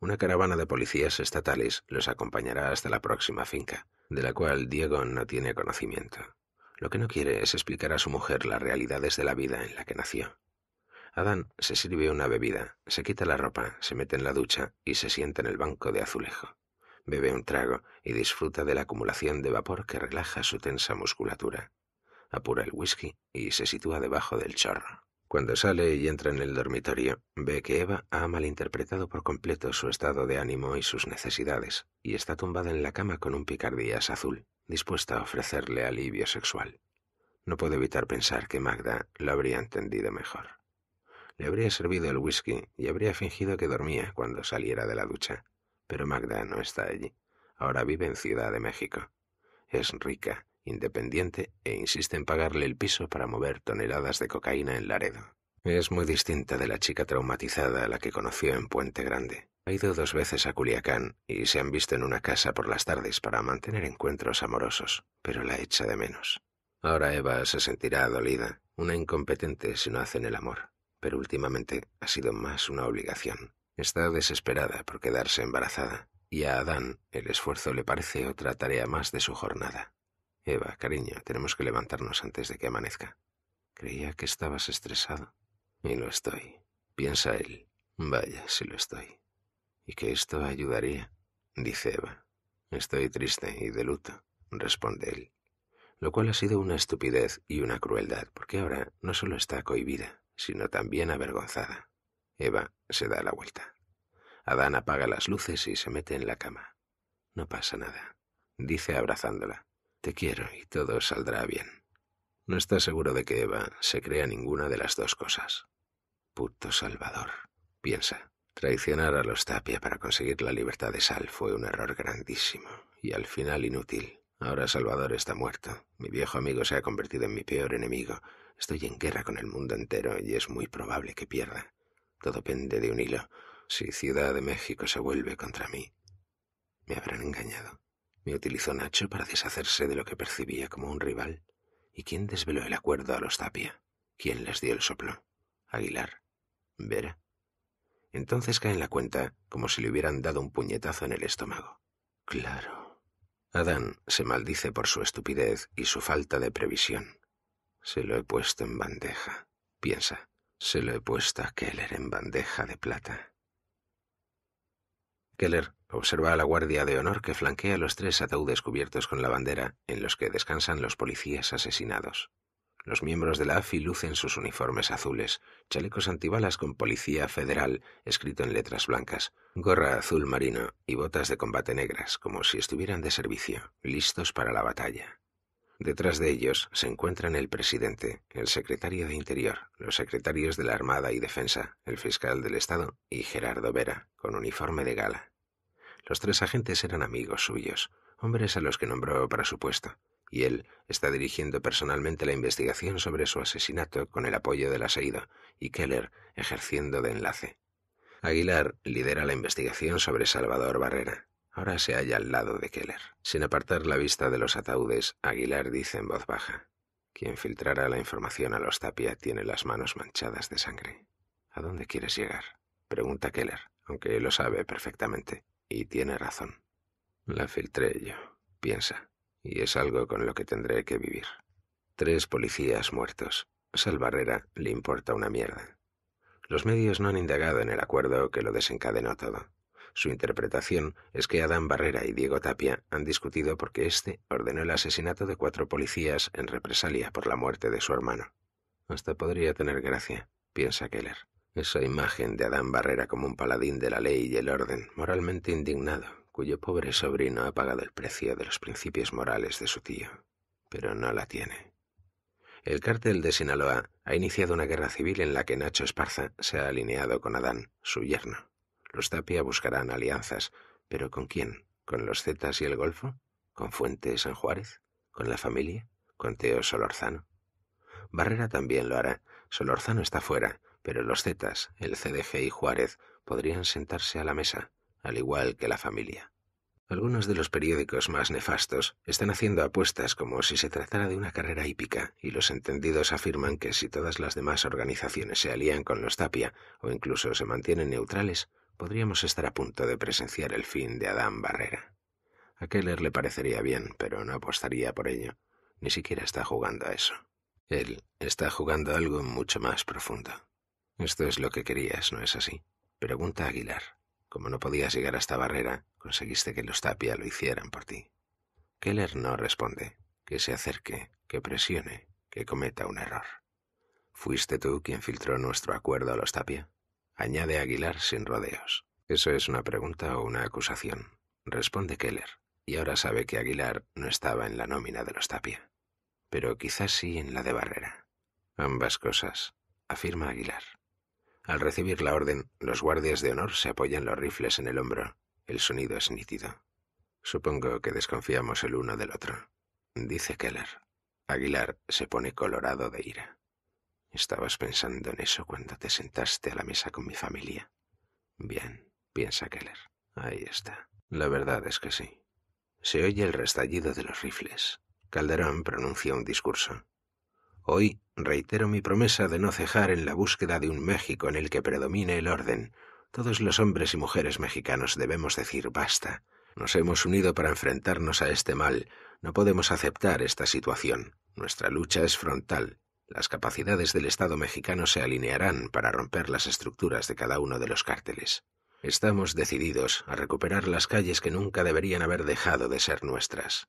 Una caravana de policías estatales los acompañará hasta la próxima finca, de la cual Diego no tiene conocimiento. Lo que no quiere es explicar a su mujer las realidades de la vida en la que nació. Adán se sirve una bebida, se quita la ropa, se mete en la ducha y se sienta en el banco de azulejo. Bebe un trago y disfruta de la acumulación de vapor que relaja su tensa musculatura. Apura el whisky y se sitúa debajo del chorro. Cuando sale y entra en el dormitorio, ve que Eva ha malinterpretado por completo su estado de ánimo y sus necesidades, y está tumbada en la cama con un picardías azul dispuesta a ofrecerle alivio sexual. No puedo evitar pensar que Magda lo habría entendido mejor. Le habría servido el whisky y habría fingido que dormía cuando saliera de la ducha. Pero Magda no está allí. Ahora vive en Ciudad de México. Es rica, independiente e insiste en pagarle el piso para mover toneladas de cocaína en Laredo. Es muy distinta de la chica traumatizada a la que conoció en Puente Grande. Ha ido dos veces a Culiacán y se han visto en una casa por las tardes para mantener encuentros amorosos, pero la echa de menos. Ahora Eva se sentirá dolida, una incompetente si no hacen el amor, pero últimamente ha sido más una obligación. Está desesperada por quedarse embarazada, y a Adán el esfuerzo le parece otra tarea más de su jornada. Eva, cariño, tenemos que levantarnos antes de que amanezca. Creía que estabas estresado. Y lo estoy. Piensa él. Vaya, si lo estoy y que esto ayudaría, dice Eva. Estoy triste y de luto, responde él. Lo cual ha sido una estupidez y una crueldad, porque ahora no solo está cohibida, sino también avergonzada. Eva se da la vuelta. Adán apaga las luces y se mete en la cama. No pasa nada, dice abrazándola. Te quiero y todo saldrá bien. No está seguro de que Eva se crea ninguna de las dos cosas. Puto Salvador, piensa. Traicionar a los Tapia para conseguir la libertad de Sal fue un error grandísimo y al final inútil. Ahora Salvador está muerto. Mi viejo amigo se ha convertido en mi peor enemigo. Estoy en guerra con el mundo entero y es muy probable que pierda. Todo pende de un hilo. Si Ciudad de México se vuelve contra mí, me habrán engañado. Me utilizó Nacho para deshacerse de lo que percibía como un rival. ¿Y quién desveló el acuerdo a los Tapia? ¿Quién les dio el soplo? Aguilar. Vera. Entonces cae en la cuenta, como si le hubieran dado un puñetazo en el estómago. Claro. Adán se maldice por su estupidez y su falta de previsión. Se lo he puesto en bandeja, piensa. Se lo he puesto a Keller en bandeja de plata. Keller observa a la guardia de honor que flanquea los tres ataúdes cubiertos con la bandera en los que descansan los policías asesinados. Los miembros de la AFI lucen sus uniformes azules, chalecos antibalas con Policía Federal escrito en letras blancas, gorra azul marino y botas de combate negras, como si estuvieran de servicio, listos para la batalla. Detrás de ellos se encuentran el presidente, el secretario de Interior, los secretarios de la Armada y Defensa, el fiscal del Estado y Gerardo Vera, con uniforme de gala. Los tres agentes eran amigos suyos, hombres a los que nombró para su puesto, y él está dirigiendo personalmente la investigación sobre su asesinato con el apoyo de la aseído y Keller ejerciendo de enlace. Aguilar lidera la investigación sobre Salvador Barrera. Ahora se halla al lado de Keller. Sin apartar la vista de los ataúdes, Aguilar dice en voz baja, quien filtrará la información a los tapia tiene las manos manchadas de sangre. ¿A dónde quieres llegar? Pregunta Keller, aunque lo sabe perfectamente. Y tiene razón. La filtré yo, piensa y es algo con lo que tendré que vivir. Tres policías muertos. Sal Barrera le importa una mierda. Los medios no han indagado en el acuerdo que lo desencadenó todo. Su interpretación es que Adán Barrera y Diego Tapia han discutido porque éste ordenó el asesinato de cuatro policías en represalia por la muerte de su hermano. Hasta podría tener gracia, piensa Keller. Esa imagen de Adán Barrera como un paladín de la ley y el orden, moralmente indignado, cuyo pobre sobrino ha pagado el precio de los principios morales de su tío, pero no la tiene. El cártel de Sinaloa ha iniciado una guerra civil en la que Nacho Esparza se ha alineado con Adán, su yerno. Los Tapia buscarán alianzas, pero ¿con quién? ¿Con los Zetas y el Golfo? ¿Con Fuentes San Juárez? ¿Con la familia? ¿Con Teo Solorzano? Barrera también lo hará. Solorzano está fuera, pero los Zetas, el CDG y Juárez podrían sentarse a la mesa, al igual que la familia. Algunos de los periódicos más nefastos están haciendo apuestas como si se tratara de una carrera hípica, y los entendidos afirman que si todas las demás organizaciones se alían con los Tapia o incluso se mantienen neutrales, podríamos estar a punto de presenciar el fin de Adán Barrera. A Keller le parecería bien, pero no apostaría por ello. Ni siquiera está jugando a eso. Él está jugando algo mucho más profundo. Esto es lo que querías, ¿no es así? Pregunta Aguilar. Como no podías llegar a esta barrera, conseguiste que los tapia lo hicieran por ti. Keller no responde, que se acerque, que presione, que cometa un error. ¿Fuiste tú quien filtró nuestro acuerdo a los tapia? Añade Aguilar sin rodeos. ¿Eso es una pregunta o una acusación? Responde Keller, y ahora sabe que Aguilar no estaba en la nómina de los tapia, pero quizás sí en la de Barrera. Ambas cosas, afirma Aguilar. Al recibir la orden, los guardias de honor se apoyan los rifles en el hombro. El sonido es nítido. Supongo que desconfiamos el uno del otro. Dice Keller. Aguilar se pone colorado de ira. Estabas pensando en eso cuando te sentaste a la mesa con mi familia. Bien, piensa Keller. Ahí está. La verdad es que sí. Se oye el restallido de los rifles. Calderón pronuncia un discurso. Hoy reitero mi promesa de no cejar en la búsqueda de un México en el que predomine el orden. Todos los hombres y mujeres mexicanos debemos decir basta. Nos hemos unido para enfrentarnos a este mal. No podemos aceptar esta situación. Nuestra lucha es frontal. Las capacidades del Estado mexicano se alinearán para romper las estructuras de cada uno de los cárteles. Estamos decididos a recuperar las calles que nunca deberían haber dejado de ser nuestras.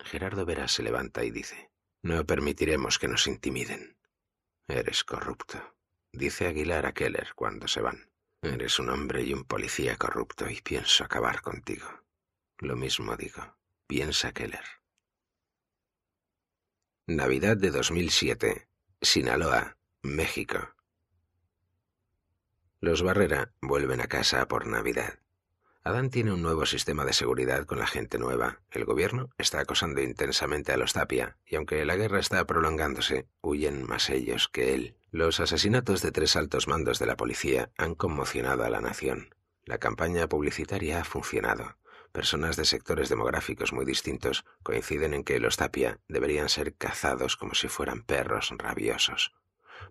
Gerardo Vera se levanta y dice no permitiremos que nos intimiden. Eres corrupto, dice Aguilar a Keller cuando se van. Eres un hombre y un policía corrupto y pienso acabar contigo. Lo mismo digo, piensa Keller. Navidad de 2007, Sinaloa, México. Los Barrera vuelven a casa por Navidad. Adán tiene un nuevo sistema de seguridad con la gente nueva. El gobierno está acosando intensamente a los Tapia, y aunque la guerra está prolongándose, huyen más ellos que él. Los asesinatos de tres altos mandos de la policía han conmocionado a la nación. La campaña publicitaria ha funcionado. Personas de sectores demográficos muy distintos coinciden en que los Tapia deberían ser cazados como si fueran perros rabiosos.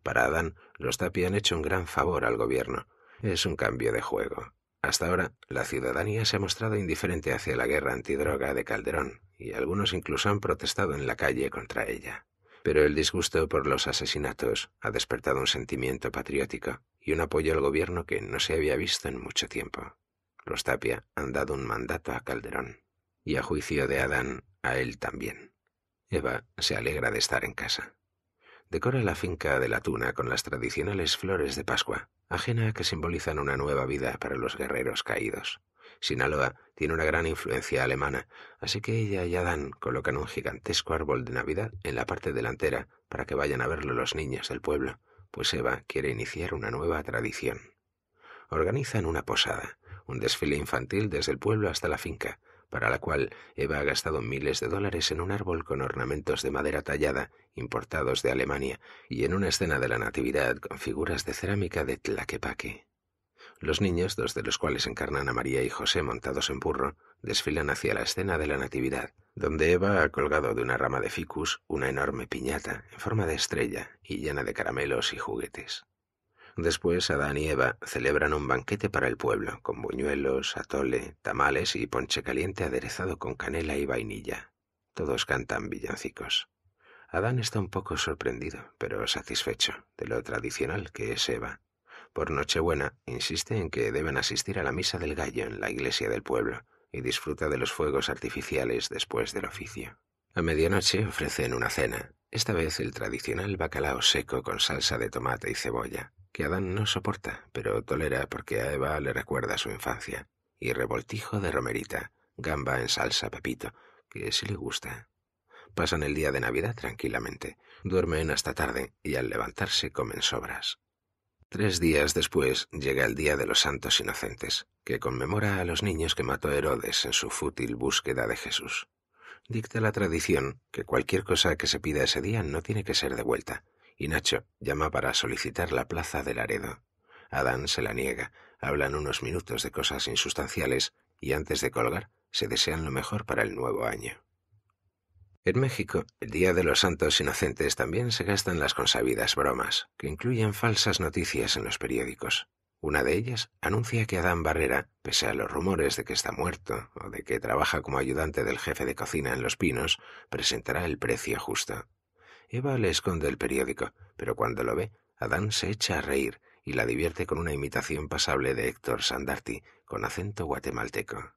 Para Adán, los Tapia han hecho un gran favor al gobierno. Es un cambio de juego. Hasta ahora, la ciudadanía se ha mostrado indiferente hacia la guerra antidroga de Calderón, y algunos incluso han protestado en la calle contra ella. Pero el disgusto por los asesinatos ha despertado un sentimiento patriótico y un apoyo al gobierno que no se había visto en mucho tiempo. Los Tapia han dado un mandato a Calderón, y a juicio de Adán, a él también. Eva se alegra de estar en casa decora la finca de la Tuna con las tradicionales flores de Pascua, ajena que simbolizan una nueva vida para los guerreros caídos. Sinaloa tiene una gran influencia alemana, así que ella y Adán colocan un gigantesco árbol de Navidad en la parte delantera para que vayan a verlo los niños del pueblo, pues Eva quiere iniciar una nueva tradición. Organizan una posada, un desfile infantil desde el pueblo hasta la finca, para la cual Eva ha gastado miles de dólares en un árbol con ornamentos de madera tallada importados de Alemania y en una escena de la Natividad con figuras de cerámica de Tlaquepaque. Los niños, dos de los cuales encarnan a María y José montados en burro, desfilan hacia la escena de la Natividad, donde Eva ha colgado de una rama de ficus una enorme piñata en forma de estrella y llena de caramelos y juguetes. Después, Adán y Eva celebran un banquete para el pueblo, con buñuelos, atole, tamales y ponche caliente aderezado con canela y vainilla. Todos cantan villancicos. Adán está un poco sorprendido, pero satisfecho, de lo tradicional que es Eva. Por Nochebuena, insiste en que deben asistir a la Misa del Gallo en la iglesia del pueblo y disfruta de los fuegos artificiales después del oficio. A medianoche ofrecen una cena, esta vez el tradicional bacalao seco con salsa de tomate y cebolla que Adán no soporta, pero tolera porque a Eva le recuerda su infancia, y revoltijo de romerita, gamba en salsa pepito, que sí le gusta. Pasan el día de Navidad tranquilamente, duermen hasta tarde y al levantarse comen sobras. Tres días después llega el Día de los Santos Inocentes, que conmemora a los niños que mató Herodes en su fútil búsqueda de Jesús. Dicta la tradición que cualquier cosa que se pida ese día no tiene que ser devuelta, y Nacho llama para solicitar la plaza de Laredo. Adán se la niega, hablan unos minutos de cosas insustanciales y antes de colgar se desean lo mejor para el nuevo año. En México, el Día de los Santos Inocentes también se gastan las consabidas bromas, que incluyen falsas noticias en los periódicos. Una de ellas anuncia que Adán Barrera, pese a los rumores de que está muerto o de que trabaja como ayudante del jefe de cocina en Los Pinos, presentará el precio justo. Eva le esconde el periódico, pero cuando lo ve, Adán se echa a reír y la divierte con una imitación pasable de Héctor Sandarti, con acento guatemalteco.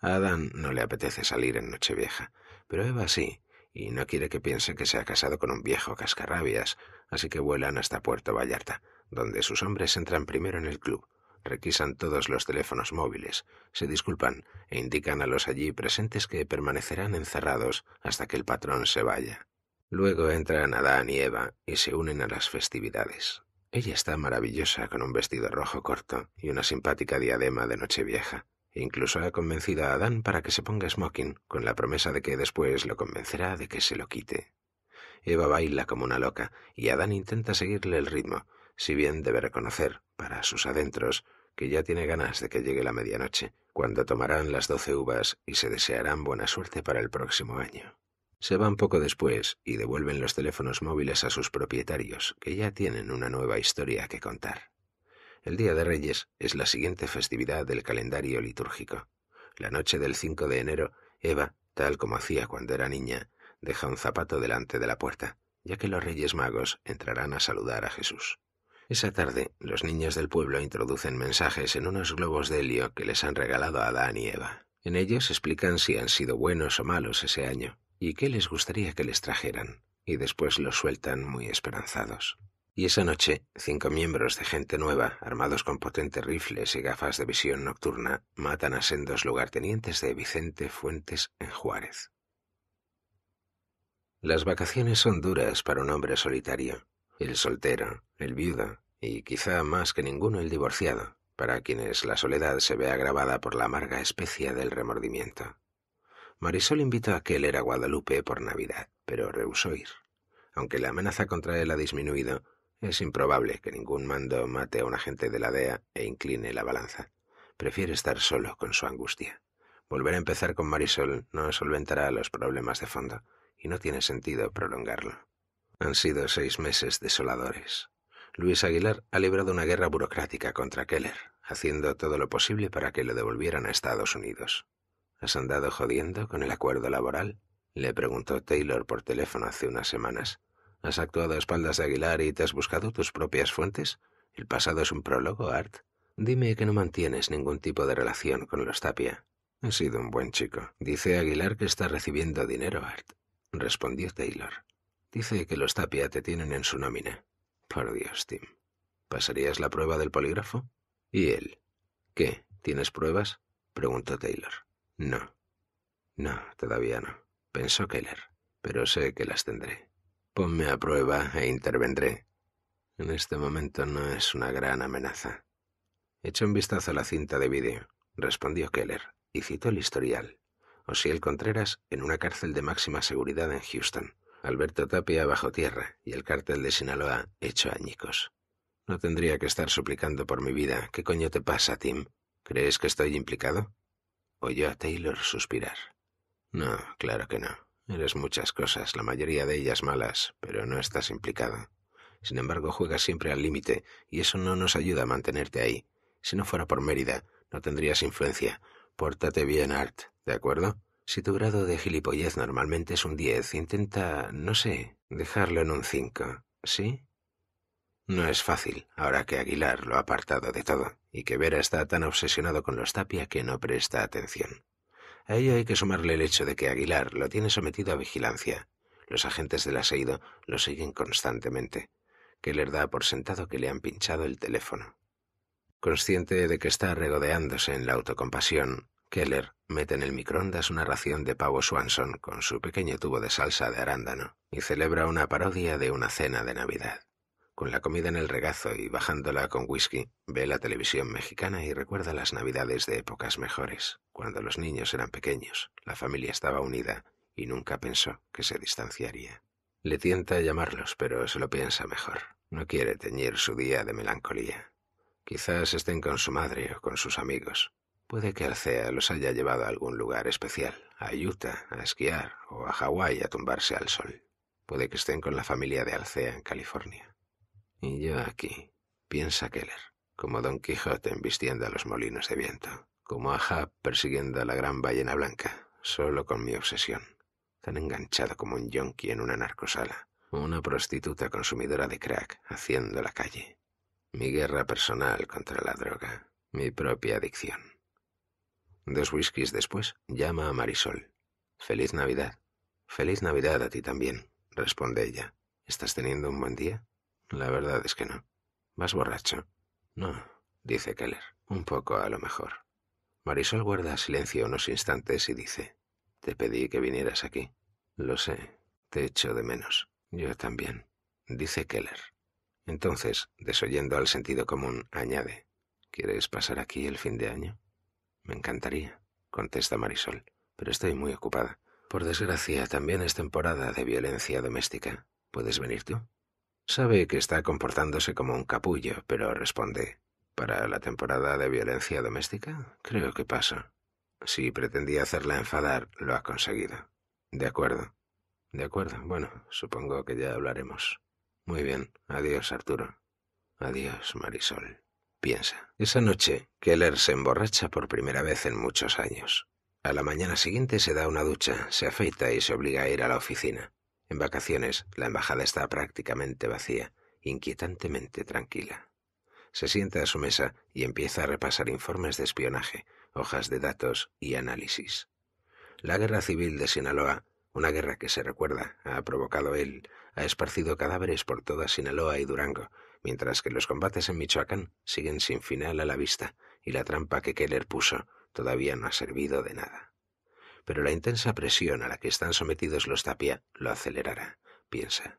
A Adán no le apetece salir en Nochevieja, pero Eva sí, y no quiere que piense que se ha casado con un viejo cascarrabias, así que vuelan hasta Puerto Vallarta, donde sus hombres entran primero en el club, requisan todos los teléfonos móviles, se disculpan e indican a los allí presentes que permanecerán encerrados hasta que el patrón se vaya. Luego entran Adán y Eva y se unen a las festividades. Ella está maravillosa con un vestido rojo corto y una simpática diadema de Nochevieja. Incluso ha convencido a Adán para que se ponga smoking, con la promesa de que después lo convencerá de que se lo quite. Eva baila como una loca y Adán intenta seguirle el ritmo, si bien debe reconocer, para sus adentros, que ya tiene ganas de que llegue la medianoche, cuando tomarán las doce uvas y se desearán buena suerte para el próximo año. Se van poco después y devuelven los teléfonos móviles a sus propietarios, que ya tienen una nueva historia que contar. El Día de Reyes es la siguiente festividad del calendario litúrgico. La noche del 5 de enero, Eva, tal como hacía cuando era niña, deja un zapato delante de la puerta, ya que los Reyes Magos entrarán a saludar a Jesús. Esa tarde, los niños del pueblo introducen mensajes en unos globos de helio que les han regalado a Adán y Eva. En ellos explican si han sido buenos o malos ese año, y qué les gustaría que les trajeran, y después los sueltan muy esperanzados. Y esa noche, cinco miembros de gente nueva, armados con potentes rifles y gafas de visión nocturna, matan a sendos lugartenientes de Vicente Fuentes en Juárez. Las vacaciones son duras para un hombre solitario, el soltero, el viudo y quizá más que ninguno el divorciado, para quienes la soledad se ve agravada por la amarga especia del remordimiento. Marisol invitó a Keller a Guadalupe por Navidad, pero rehusó ir. Aunque la amenaza contra él ha disminuido, es improbable que ningún mando mate a un agente de la DEA e incline la balanza. Prefiere estar solo con su angustia. Volver a empezar con Marisol no solventará los problemas de fondo, y no tiene sentido prolongarlo. Han sido seis meses desoladores. Luis Aguilar ha librado una guerra burocrática contra Keller, haciendo todo lo posible para que lo devolvieran a Estados Unidos. ¿Has andado jodiendo con el acuerdo laboral? Le preguntó Taylor por teléfono hace unas semanas. ¿Has actuado a espaldas de Aguilar y te has buscado tus propias fuentes? El pasado es un prólogo, Art. Dime que no mantienes ningún tipo de relación con los Tapia. He sido un buen chico. Dice Aguilar que está recibiendo dinero, Art. Respondió Taylor. Dice que los Tapia te tienen en su nómina. Por Dios, Tim. ¿Pasarías la prueba del polígrafo? ¿Y él? ¿Qué? ¿Tienes pruebas? preguntó Taylor. No. No, todavía no, pensó Keller, pero sé que las tendré. Ponme a prueba e intervendré. En este momento no es una gran amenaza. Echa un vistazo a la cinta de vídeo, respondió Keller, y citó el historial. «O si el Contreras en una cárcel de máxima seguridad en Houston, Alberto Tapia bajo tierra y el cártel de Sinaloa hecho añicos. No tendría que estar suplicando por mi vida. ¿Qué coño te pasa, Tim? ¿Crees que estoy implicado? Oyó a Taylor suspirar. No, claro que no. Eres muchas cosas, la mayoría de ellas malas, pero no estás implicado. Sin embargo, juegas siempre al límite, y eso no nos ayuda a mantenerte ahí. Si no fuera por Mérida, no tendrías influencia. Pórtate bien, Art, ¿de acuerdo? Si tu grado de gilipollez normalmente es un diez, intenta, no sé, dejarlo en un 5, ¿sí? No es fácil, ahora que Aguilar lo ha apartado de todo, y que Vera está tan obsesionado con los tapia que no presta atención. A ello hay que sumarle el hecho de que Aguilar lo tiene sometido a vigilancia. Los agentes del aseído lo siguen constantemente. Keller da por sentado que le han pinchado el teléfono. Consciente de que está regodeándose en la autocompasión, Keller mete en el microondas una ración de pavo Swanson con su pequeño tubo de salsa de arándano y celebra una parodia de una cena de Navidad. Con la comida en el regazo y bajándola con whisky, ve la televisión mexicana y recuerda las navidades de épocas mejores, cuando los niños eran pequeños, la familia estaba unida y nunca pensó que se distanciaría. Le tienta llamarlos, pero se lo piensa mejor. No quiere teñir su día de melancolía. Quizás estén con su madre o con sus amigos. Puede que Alcea los haya llevado a algún lugar especial, a Utah, a esquiar o a Hawái a tumbarse al sol. Puede que estén con la familia de Alcea en California. Y yo aquí, piensa Keller, como Don Quijote embistiendo a los molinos de viento, como Ahab persiguiendo a la gran ballena blanca, solo con mi obsesión, tan enganchado como un yonki en una narcosala, una prostituta consumidora de crack haciendo la calle, mi guerra personal contra la droga, mi propia adicción. Dos whiskies después, llama a Marisol. Feliz Navidad. Feliz Navidad a ti también, responde ella. ¿Estás teniendo un buen día? La verdad es que no. ¿Vas borracho? No, dice Keller. Un poco a lo mejor. Marisol guarda silencio unos instantes y dice, Te pedí que vinieras aquí. Lo sé, te echo de menos. Yo también, dice Keller. Entonces, desoyendo al sentido común, añade, ¿Quieres pasar aquí el fin de año? Me encantaría, contesta Marisol, pero estoy muy ocupada. Por desgracia, también es temporada de violencia doméstica. ¿Puedes venir tú? Sabe que está comportándose como un capullo, pero responde, ¿para la temporada de violencia doméstica? Creo que pasa. Si pretendía hacerla enfadar, lo ha conseguido. De acuerdo. De acuerdo. Bueno, supongo que ya hablaremos. Muy bien. Adiós, Arturo. Adiós, Marisol. Piensa. Esa noche, Keller se emborracha por primera vez en muchos años. A la mañana siguiente se da una ducha, se afeita y se obliga a ir a la oficina. En vacaciones, la embajada está prácticamente vacía, inquietantemente tranquila. Se sienta a su mesa y empieza a repasar informes de espionaje, hojas de datos y análisis. La guerra civil de Sinaloa, una guerra que se recuerda, ha provocado él, ha esparcido cadáveres por toda Sinaloa y Durango, mientras que los combates en Michoacán siguen sin final a la vista y la trampa que Keller puso todavía no ha servido de nada pero la intensa presión a la que están sometidos los tapia lo acelerará, piensa.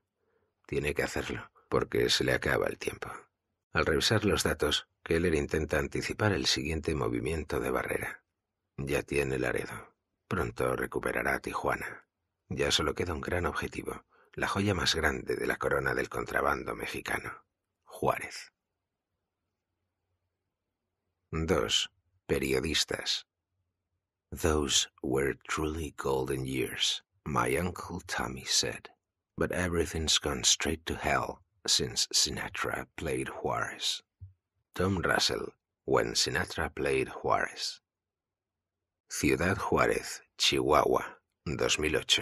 Tiene que hacerlo, porque se le acaba el tiempo. Al revisar los datos, Keller intenta anticipar el siguiente movimiento de barrera. Ya tiene Laredo. Pronto recuperará a Tijuana. Ya solo queda un gran objetivo, la joya más grande de la corona del contrabando mexicano, Juárez. 2. Periodistas. Those were truly golden years, my Uncle Tommy said. But everything's gone straight to hell since Sinatra played Juarez. Tom Russell, when Sinatra played Juarez. Ciudad Juárez, Chihuahua, 2008.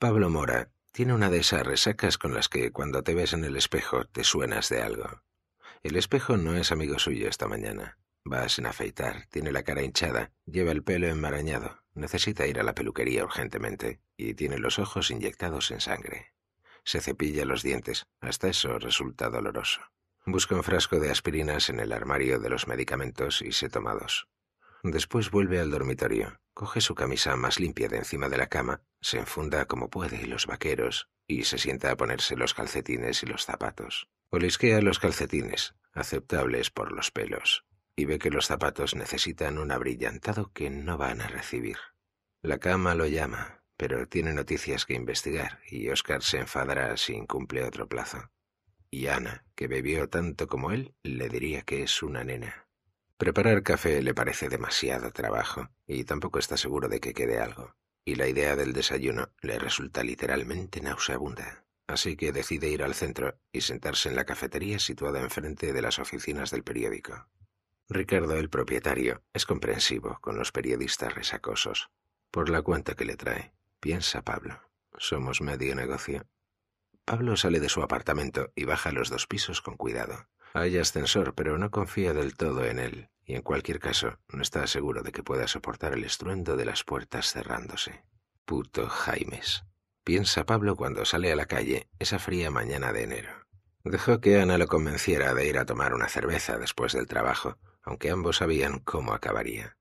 Pablo Mora tiene una de esas resacas con las que cuando te ves en el espejo te suenas de algo. El espejo no es amigo suyo esta mañana. Va sin afeitar, tiene la cara hinchada, lleva el pelo enmarañado, necesita ir a la peluquería urgentemente y tiene los ojos inyectados en sangre. Se cepilla los dientes, hasta eso resulta doloroso. Busca un frasco de aspirinas en el armario de los medicamentos y se toma dos. Después vuelve al dormitorio, coge su camisa más limpia de encima de la cama, se enfunda como puede los vaqueros y se sienta a ponerse los calcetines y los zapatos. Olisquea los calcetines, aceptables por los pelos y ve que los zapatos necesitan un abrillantado que no van a recibir. La cama lo llama, pero tiene noticias que investigar y Oscar se enfadará si incumple otro plazo. Y Ana, que bebió tanto como él, le diría que es una nena. Preparar café le parece demasiado trabajo y tampoco está seguro de que quede algo, y la idea del desayuno le resulta literalmente nauseabunda. Así que decide ir al centro y sentarse en la cafetería situada enfrente de las oficinas del periódico. Ricardo, el propietario, es comprensivo con los periodistas resacosos. Por la cuenta que le trae, piensa Pablo. Somos medio negocio. Pablo sale de su apartamento y baja los dos pisos con cuidado. Hay ascensor, pero no confía del todo en él, y en cualquier caso, no está seguro de que pueda soportar el estruendo de las puertas cerrándose. Puto Jaimes. Piensa Pablo cuando sale a la calle esa fría mañana de enero. Dejó que Ana lo convenciera de ir a tomar una cerveza después del trabajo, aunque ambos sabían cómo acabaría.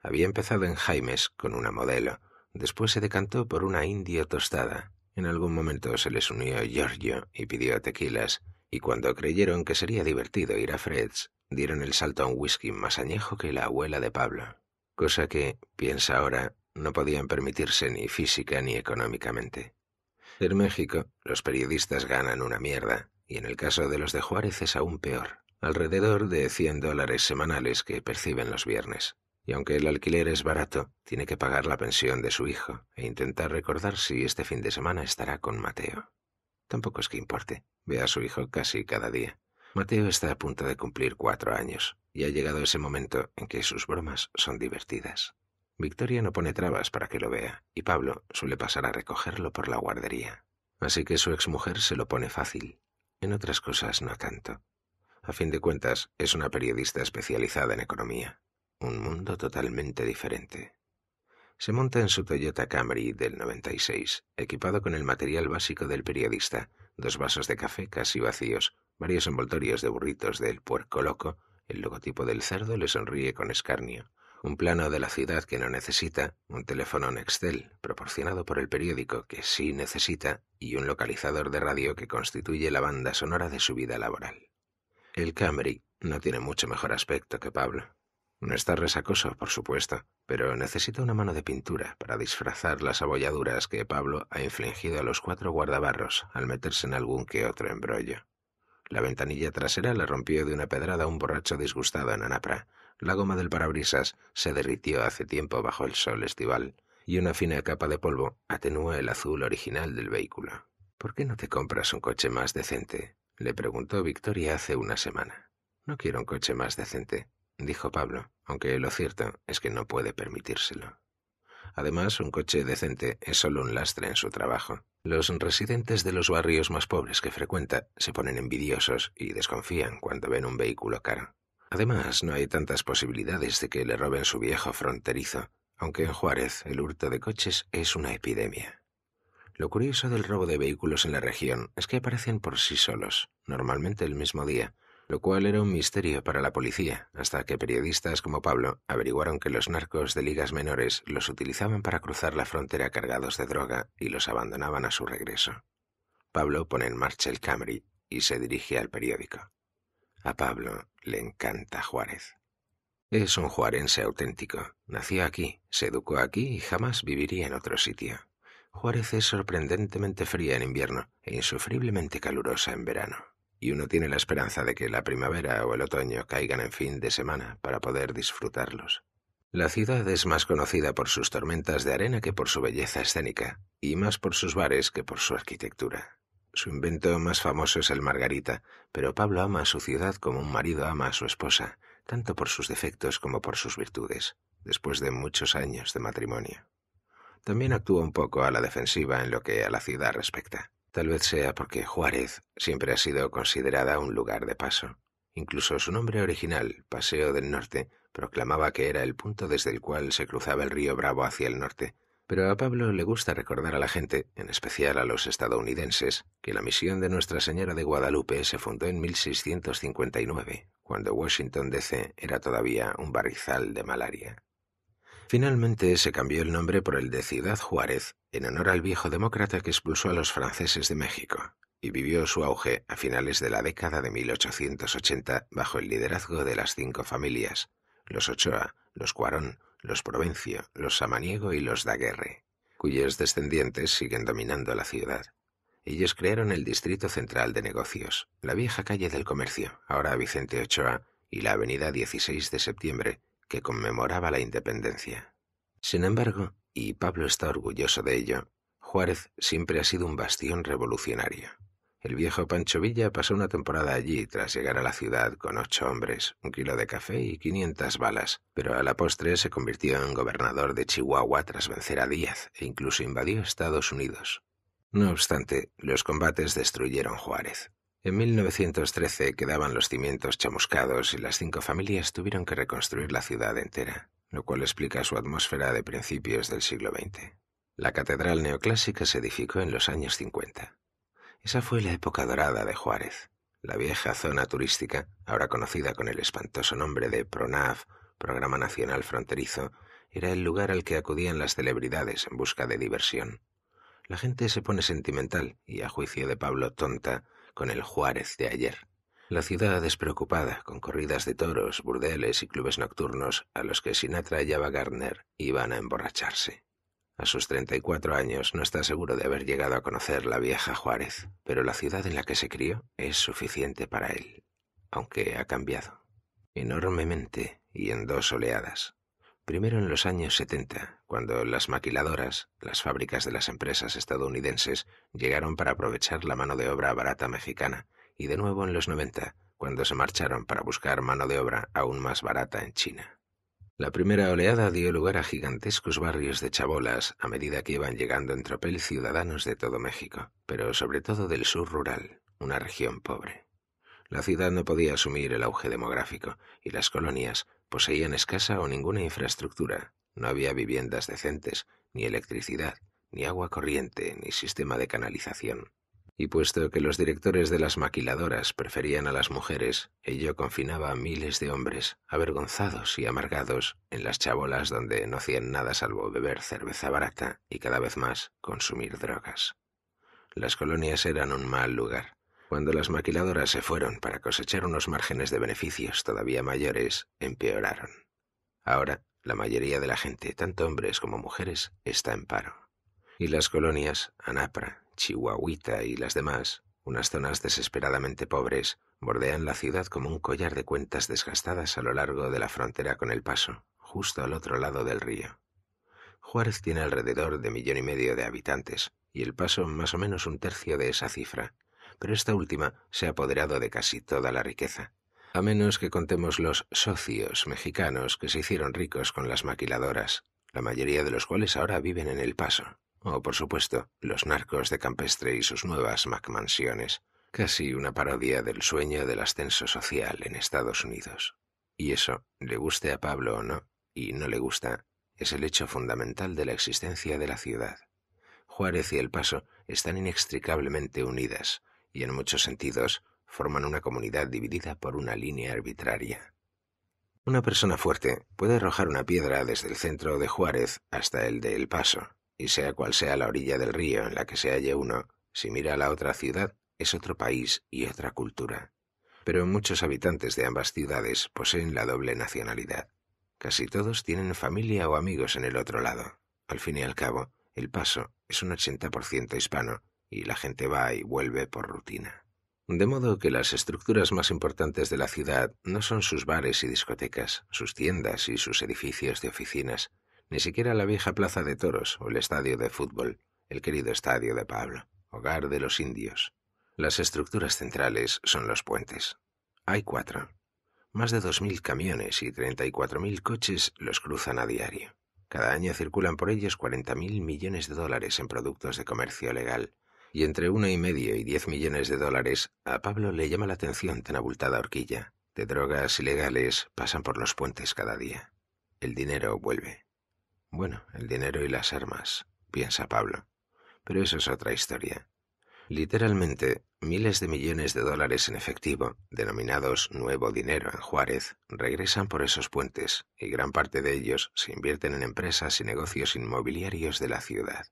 Había empezado en Jaimes con una modelo, después se decantó por una indio tostada. En algún momento se les unió Giorgio y pidió tequilas, y cuando creyeron que sería divertido ir a Fred's, dieron el salto a un whisky más añejo que la abuela de Pablo, cosa que, piensa ahora, no podían permitirse ni física ni económicamente. En México, los periodistas ganan una mierda, y en el caso de los de Juárez es aún peor, alrededor de 100 dólares semanales que perciben los viernes. Y aunque el alquiler es barato, tiene que pagar la pensión de su hijo e intentar recordar si este fin de semana estará con Mateo. Tampoco es que importe, ve a su hijo casi cada día. Mateo está a punto de cumplir cuatro años, y ha llegado ese momento en que sus bromas son divertidas. Victoria no pone trabas para que lo vea, y Pablo suele pasar a recogerlo por la guardería. Así que su exmujer se lo pone fácil. En otras cosas no tanto. A fin de cuentas, es una periodista especializada en economía. Un mundo totalmente diferente. Se monta en su Toyota Camry del 96, equipado con el material básico del periodista, dos vasos de café casi vacíos, varios envoltorios de burritos del puerco loco, el logotipo del cerdo le sonríe con escarnio, un plano de la ciudad que no necesita, un teléfono en Excel proporcionado por el periódico que sí necesita y un localizador de radio que constituye la banda sonora de su vida laboral. El Camry no tiene mucho mejor aspecto que Pablo. No está resacoso, por supuesto, pero necesita una mano de pintura para disfrazar las abolladuras que Pablo ha infligido a los cuatro guardabarros al meterse en algún que otro embrollo. La ventanilla trasera la rompió de una pedrada un borracho disgustado en Anapra, la goma del parabrisas se derritió hace tiempo bajo el sol estival y una fina capa de polvo atenúa el azul original del vehículo. ¿Por qué no te compras un coche más decente? le preguntó Victoria hace una semana. No quiero un coche más decente, dijo Pablo, aunque lo cierto es que no puede permitírselo. Además, un coche decente es solo un lastre en su trabajo. Los residentes de los barrios más pobres que frecuenta se ponen envidiosos y desconfían cuando ven un vehículo caro. Además, no hay tantas posibilidades de que le roben su viejo fronterizo, aunque en Juárez el hurto de coches es una epidemia. Lo curioso del robo de vehículos en la región es que aparecen por sí solos, normalmente el mismo día, lo cual era un misterio para la policía, hasta que periodistas como Pablo averiguaron que los narcos de ligas menores los utilizaban para cruzar la frontera cargados de droga y los abandonaban a su regreso. Pablo pone en marcha el Camry y se dirige al periódico. A Pablo le encanta Juárez. Es un juarense auténtico. Nació aquí, se educó aquí y jamás viviría en otro sitio. Juárez es sorprendentemente fría en invierno e insufriblemente calurosa en verano. Y uno tiene la esperanza de que la primavera o el otoño caigan en fin de semana para poder disfrutarlos. La ciudad es más conocida por sus tormentas de arena que por su belleza escénica, y más por sus bares que por su arquitectura. Su invento más famoso es el margarita, pero Pablo ama a su ciudad como un marido ama a su esposa, tanto por sus defectos como por sus virtudes, después de muchos años de matrimonio. También actúa un poco a la defensiva en lo que a la ciudad respecta. Tal vez sea porque Juárez siempre ha sido considerada un lugar de paso. Incluso su nombre original, Paseo del Norte, proclamaba que era el punto desde el cual se cruzaba el río Bravo hacia el norte, pero a Pablo le gusta recordar a la gente, en especial a los estadounidenses, que la misión de Nuestra Señora de Guadalupe se fundó en 1659, cuando Washington DC era todavía un barrizal de malaria. Finalmente se cambió el nombre por el de Ciudad Juárez, en honor al viejo demócrata que expulsó a los franceses de México, y vivió su auge a finales de la década de 1880 bajo el liderazgo de las cinco familias, los Ochoa, los Cuarón, los Provencio, los Samaniego y los Daguerre, cuyos descendientes siguen dominando la ciudad. Ellos crearon el Distrito Central de Negocios, la vieja calle del comercio, ahora Vicente Ochoa, y la avenida 16 de septiembre, que conmemoraba la independencia. Sin embargo, y Pablo está orgulloso de ello, Juárez siempre ha sido un bastión revolucionario. El viejo Pancho Villa pasó una temporada allí tras llegar a la ciudad con ocho hombres, un kilo de café y 500 balas, pero a la postre se convirtió en gobernador de Chihuahua tras vencer a Díaz e incluso invadió Estados Unidos. No obstante, los combates destruyeron Juárez. En 1913 quedaban los cimientos chamuscados y las cinco familias tuvieron que reconstruir la ciudad entera, lo cual explica su atmósfera de principios del siglo XX. La catedral neoclásica se edificó en los años 50. Esa fue la época dorada de Juárez, la vieja zona turística, ahora conocida con el espantoso nombre de PRONAF, Programa Nacional Fronterizo, era el lugar al que acudían las celebridades en busca de diversión. La gente se pone sentimental y, a juicio de Pablo, tonta con el Juárez de ayer. La ciudad despreocupada, con corridas de toros, burdeles y clubes nocturnos a los que Sinatra Ava Gardner iban a emborracharse. A sus 34 años no está seguro de haber llegado a conocer la vieja Juárez, pero la ciudad en la que se crió es suficiente para él, aunque ha cambiado enormemente y en dos oleadas. Primero en los años 70, cuando las maquiladoras, las fábricas de las empresas estadounidenses, llegaron para aprovechar la mano de obra barata mexicana, y de nuevo en los 90, cuando se marcharon para buscar mano de obra aún más barata en China. La primera oleada dio lugar a gigantescos barrios de chabolas a medida que iban llegando en tropel ciudadanos de todo México, pero sobre todo del sur rural, una región pobre. La ciudad no podía asumir el auge demográfico y las colonias poseían escasa o ninguna infraestructura. No había viviendas decentes, ni electricidad, ni agua corriente, ni sistema de canalización y puesto que los directores de las maquiladoras preferían a las mujeres, ello confinaba a miles de hombres, avergonzados y amargados, en las chabolas donde no hacían nada salvo beber cerveza barata y cada vez más consumir drogas. Las colonias eran un mal lugar. Cuando las maquiladoras se fueron para cosechar unos márgenes de beneficios todavía mayores, empeoraron. Ahora, la mayoría de la gente, tanto hombres como mujeres, está en paro. Y las colonias, Anapra, Chihuahuita y las demás, unas zonas desesperadamente pobres, bordean la ciudad como un collar de cuentas desgastadas a lo largo de la frontera con El Paso, justo al otro lado del río. Juárez tiene alrededor de millón y medio de habitantes, y El Paso más o menos un tercio de esa cifra, pero esta última se ha apoderado de casi toda la riqueza. A menos que contemos los socios mexicanos que se hicieron ricos con las maquiladoras, la mayoría de los cuales ahora viven en El Paso. O, oh, por supuesto, los narcos de Campestre y sus nuevas McMansiones. Casi una parodia del sueño del ascenso social en Estados Unidos. Y eso, le guste a Pablo o no, y no le gusta, es el hecho fundamental de la existencia de la ciudad. Juárez y El Paso están inextricablemente unidas, y en muchos sentidos forman una comunidad dividida por una línea arbitraria. Una persona fuerte puede arrojar una piedra desde el centro de Juárez hasta el de El Paso, y sea cual sea la orilla del río en la que se halle uno, si mira a la otra ciudad, es otro país y otra cultura. Pero muchos habitantes de ambas ciudades poseen la doble nacionalidad. Casi todos tienen familia o amigos en el otro lado. Al fin y al cabo, El Paso es un 80% hispano y la gente va y vuelve por rutina. De modo que las estructuras más importantes de la ciudad no son sus bares y discotecas, sus tiendas y sus edificios de oficinas, ni siquiera la vieja plaza de toros o el estadio de fútbol, el querido estadio de Pablo, hogar de los indios. Las estructuras centrales son los puentes. Hay cuatro. Más de dos mil camiones y treinta y mil coches los cruzan a diario. Cada año circulan por ellos mil millones de dólares en productos de comercio legal. Y entre uno y medio y diez millones de dólares, a Pablo le llama la atención tan abultada horquilla de drogas ilegales pasan por los puentes cada día. El dinero vuelve. Bueno, el dinero y las armas, piensa Pablo. Pero eso es otra historia. Literalmente, miles de millones de dólares en efectivo, denominados nuevo dinero en Juárez, regresan por esos puentes y gran parte de ellos se invierten en empresas y negocios inmobiliarios de la ciudad.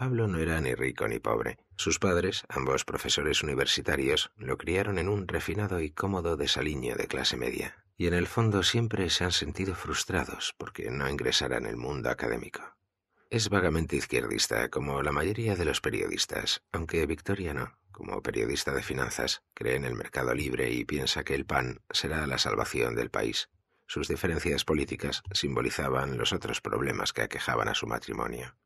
Pablo no era ni rico ni pobre. Sus padres, ambos profesores universitarios, lo criaron en un refinado y cómodo desaliño de clase media, y en el fondo siempre se han sentido frustrados porque no ingresara en el mundo académico. Es vagamente izquierdista, como la mayoría de los periodistas, aunque Victoria no, como periodista de finanzas, cree en el mercado libre y piensa que el pan será la salvación del país. Sus diferencias políticas simbolizaban los otros problemas que aquejaban a su matrimonio.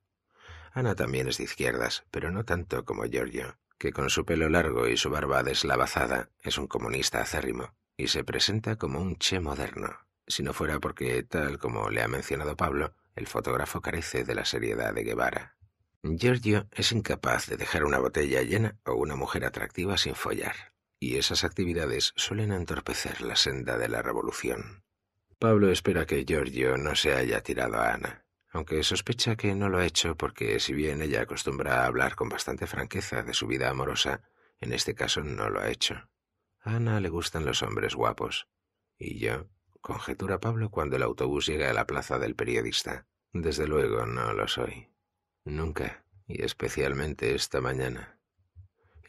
Ana también es de izquierdas, pero no tanto como Giorgio, que con su pelo largo y su barba deslavazada es un comunista acérrimo y se presenta como un che moderno. Si no fuera porque, tal como le ha mencionado Pablo, el fotógrafo carece de la seriedad de Guevara. Giorgio es incapaz de dejar una botella llena o una mujer atractiva sin follar, y esas actividades suelen entorpecer la senda de la revolución. Pablo espera que Giorgio no se haya tirado a Ana, aunque sospecha que no lo ha hecho porque si bien ella acostumbra a hablar con bastante franqueza de su vida amorosa, en este caso no lo ha hecho. A Ana le gustan los hombres guapos. Y yo, conjetura Pablo cuando el autobús llega a la plaza del periodista. Desde luego no lo soy. Nunca, y especialmente esta mañana.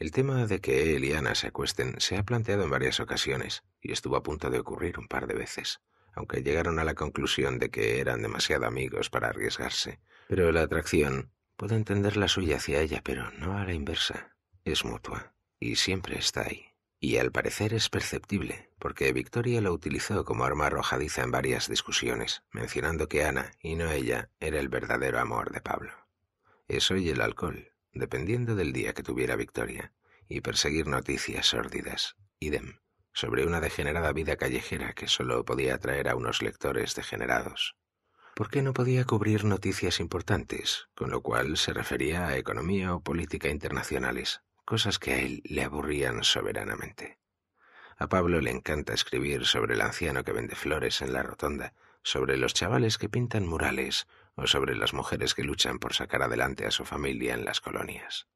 El tema de que él y Ana se acuesten se ha planteado en varias ocasiones, y estuvo a punto de ocurrir un par de veces aunque llegaron a la conclusión de que eran demasiado amigos para arriesgarse. Pero la atracción, puedo entender la suya hacia ella, pero no a la inversa. Es mutua, y siempre está ahí. Y al parecer es perceptible, porque Victoria lo utilizó como arma arrojadiza en varias discusiones, mencionando que Ana, y no ella, era el verdadero amor de Pablo. Eso y el alcohol, dependiendo del día que tuviera Victoria, y perseguir noticias sórdidas, idem sobre una degenerada vida callejera que solo podía atraer a unos lectores degenerados. ¿Por qué no podía cubrir noticias importantes, con lo cual se refería a economía o política internacionales, cosas que a él le aburrían soberanamente. A Pablo le encanta escribir sobre el anciano que vende flores en la rotonda, sobre los chavales que pintan murales o sobre las mujeres que luchan por sacar adelante a su familia en las colonias.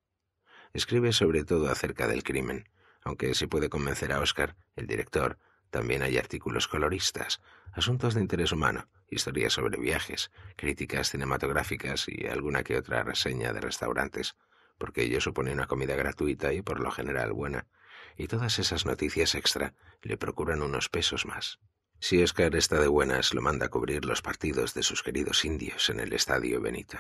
Escribe sobre todo acerca del crimen, aunque se puede convencer a Oscar, el director, también hay artículos coloristas, asuntos de interés humano, historias sobre viajes, críticas cinematográficas y alguna que otra reseña de restaurantes, porque ello supone una comida gratuita y por lo general buena, y todas esas noticias extra le procuran unos pesos más. Si Oscar está de buenas, lo manda a cubrir los partidos de sus queridos indios en el estadio Benito.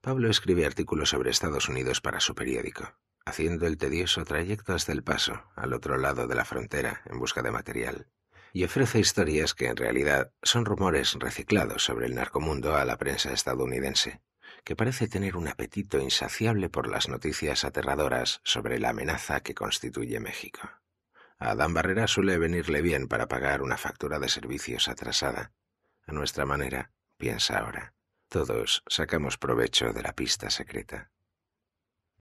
Pablo escribe artículos sobre Estados Unidos para su periódico haciendo el tedioso trayecto hasta el paso, al otro lado de la frontera, en busca de material, y ofrece historias que en realidad son rumores reciclados sobre el narcomundo a la prensa estadounidense, que parece tener un apetito insaciable por las noticias aterradoras sobre la amenaza que constituye México. A Adán Barrera suele venirle bien para pagar una factura de servicios atrasada. A nuestra manera, piensa ahora. Todos sacamos provecho de la pista secreta.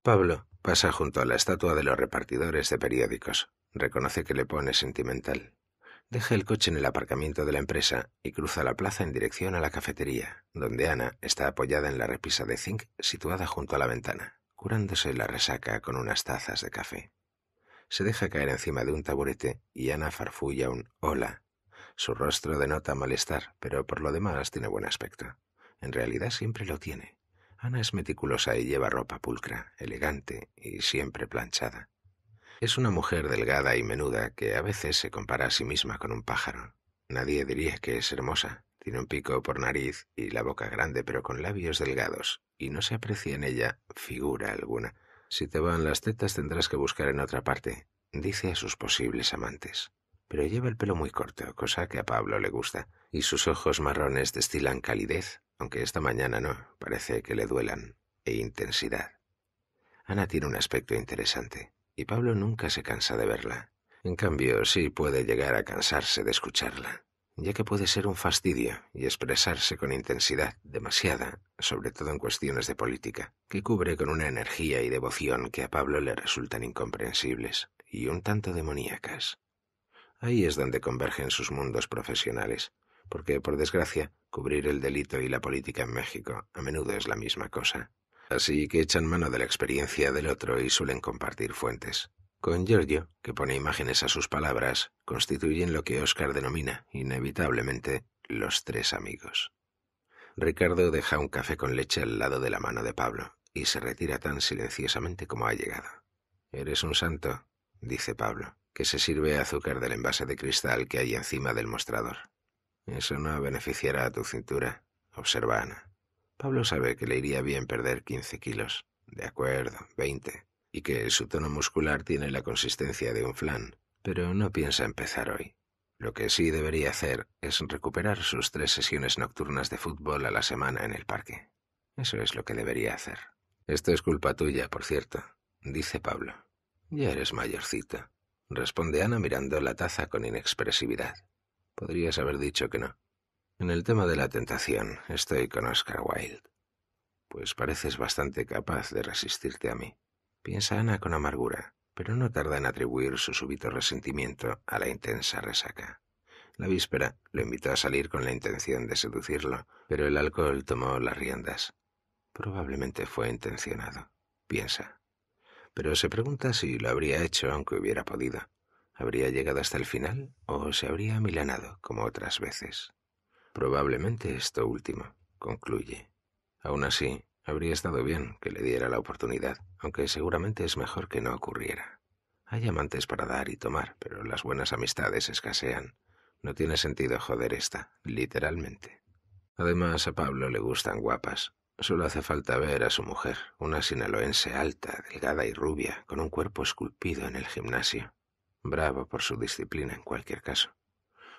Pablo Pasa junto a la estatua de los repartidores de periódicos. Reconoce que le pone sentimental. Deja el coche en el aparcamiento de la empresa y cruza la plaza en dirección a la cafetería, donde Ana está apoyada en la repisa de zinc situada junto a la ventana, curándose la resaca con unas tazas de café. Se deja caer encima de un taburete y Ana farfulla un hola. Su rostro denota malestar, pero por lo demás tiene buen aspecto. En realidad siempre lo tiene. Ana es meticulosa y lleva ropa pulcra, elegante y siempre planchada. Es una mujer delgada y menuda que a veces se compara a sí misma con un pájaro. Nadie diría que es hermosa. Tiene un pico por nariz y la boca grande pero con labios delgados, y no se aprecia en ella figura alguna. Si te van las tetas tendrás que buscar en otra parte, dice a sus posibles amantes. Pero lleva el pelo muy corto, cosa que a Pablo le gusta, y sus ojos marrones destilan calidez aunque esta mañana no, parece que le duelan, e intensidad. Ana tiene un aspecto interesante, y Pablo nunca se cansa de verla. En cambio, sí puede llegar a cansarse de escucharla, ya que puede ser un fastidio y expresarse con intensidad demasiada, sobre todo en cuestiones de política, que cubre con una energía y devoción que a Pablo le resultan incomprensibles y un tanto demoníacas. Ahí es donde convergen sus mundos profesionales, porque, por desgracia, cubrir el delito y la política en México a menudo es la misma cosa. Así que echan mano de la experiencia del otro y suelen compartir fuentes. Con Giorgio, que pone imágenes a sus palabras, constituyen lo que Oscar denomina, inevitablemente, los tres amigos. Ricardo deja un café con leche al lado de la mano de Pablo y se retira tan silenciosamente como ha llegado. Eres un santo, dice Pablo, que se sirve azúcar del envase de cristal que hay encima del mostrador. Eso no beneficiará a tu cintura, observa Ana. Pablo sabe que le iría bien perder quince kilos. De acuerdo, veinte. Y que su tono muscular tiene la consistencia de un flan, pero no piensa empezar hoy. Lo que sí debería hacer es recuperar sus tres sesiones nocturnas de fútbol a la semana en el parque. Eso es lo que debería hacer. Esto es culpa tuya, por cierto, dice Pablo. Ya eres mayorcito responde Ana mirando la taza con inexpresividad. Podrías haber dicho que no. En el tema de la tentación, estoy con Oscar Wilde. Pues pareces bastante capaz de resistirte a mí. Piensa Ana con amargura, pero no tarda en atribuir su súbito resentimiento a la intensa resaca. La víspera lo invitó a salir con la intención de seducirlo, pero el alcohol tomó las riendas. Probablemente fue intencionado, piensa. Pero se pregunta si lo habría hecho aunque hubiera podido. ¿Habría llegado hasta el final o se habría amilanado como otras veces? Probablemente esto último, concluye. Aún así, habría estado bien que le diera la oportunidad, aunque seguramente es mejor que no ocurriera. Hay amantes para dar y tomar, pero las buenas amistades escasean. No tiene sentido joder esta, literalmente. Además, a Pablo le gustan guapas. Solo hace falta ver a su mujer, una sinaloense alta, delgada y rubia, con un cuerpo esculpido en el gimnasio bravo por su disciplina en cualquier caso.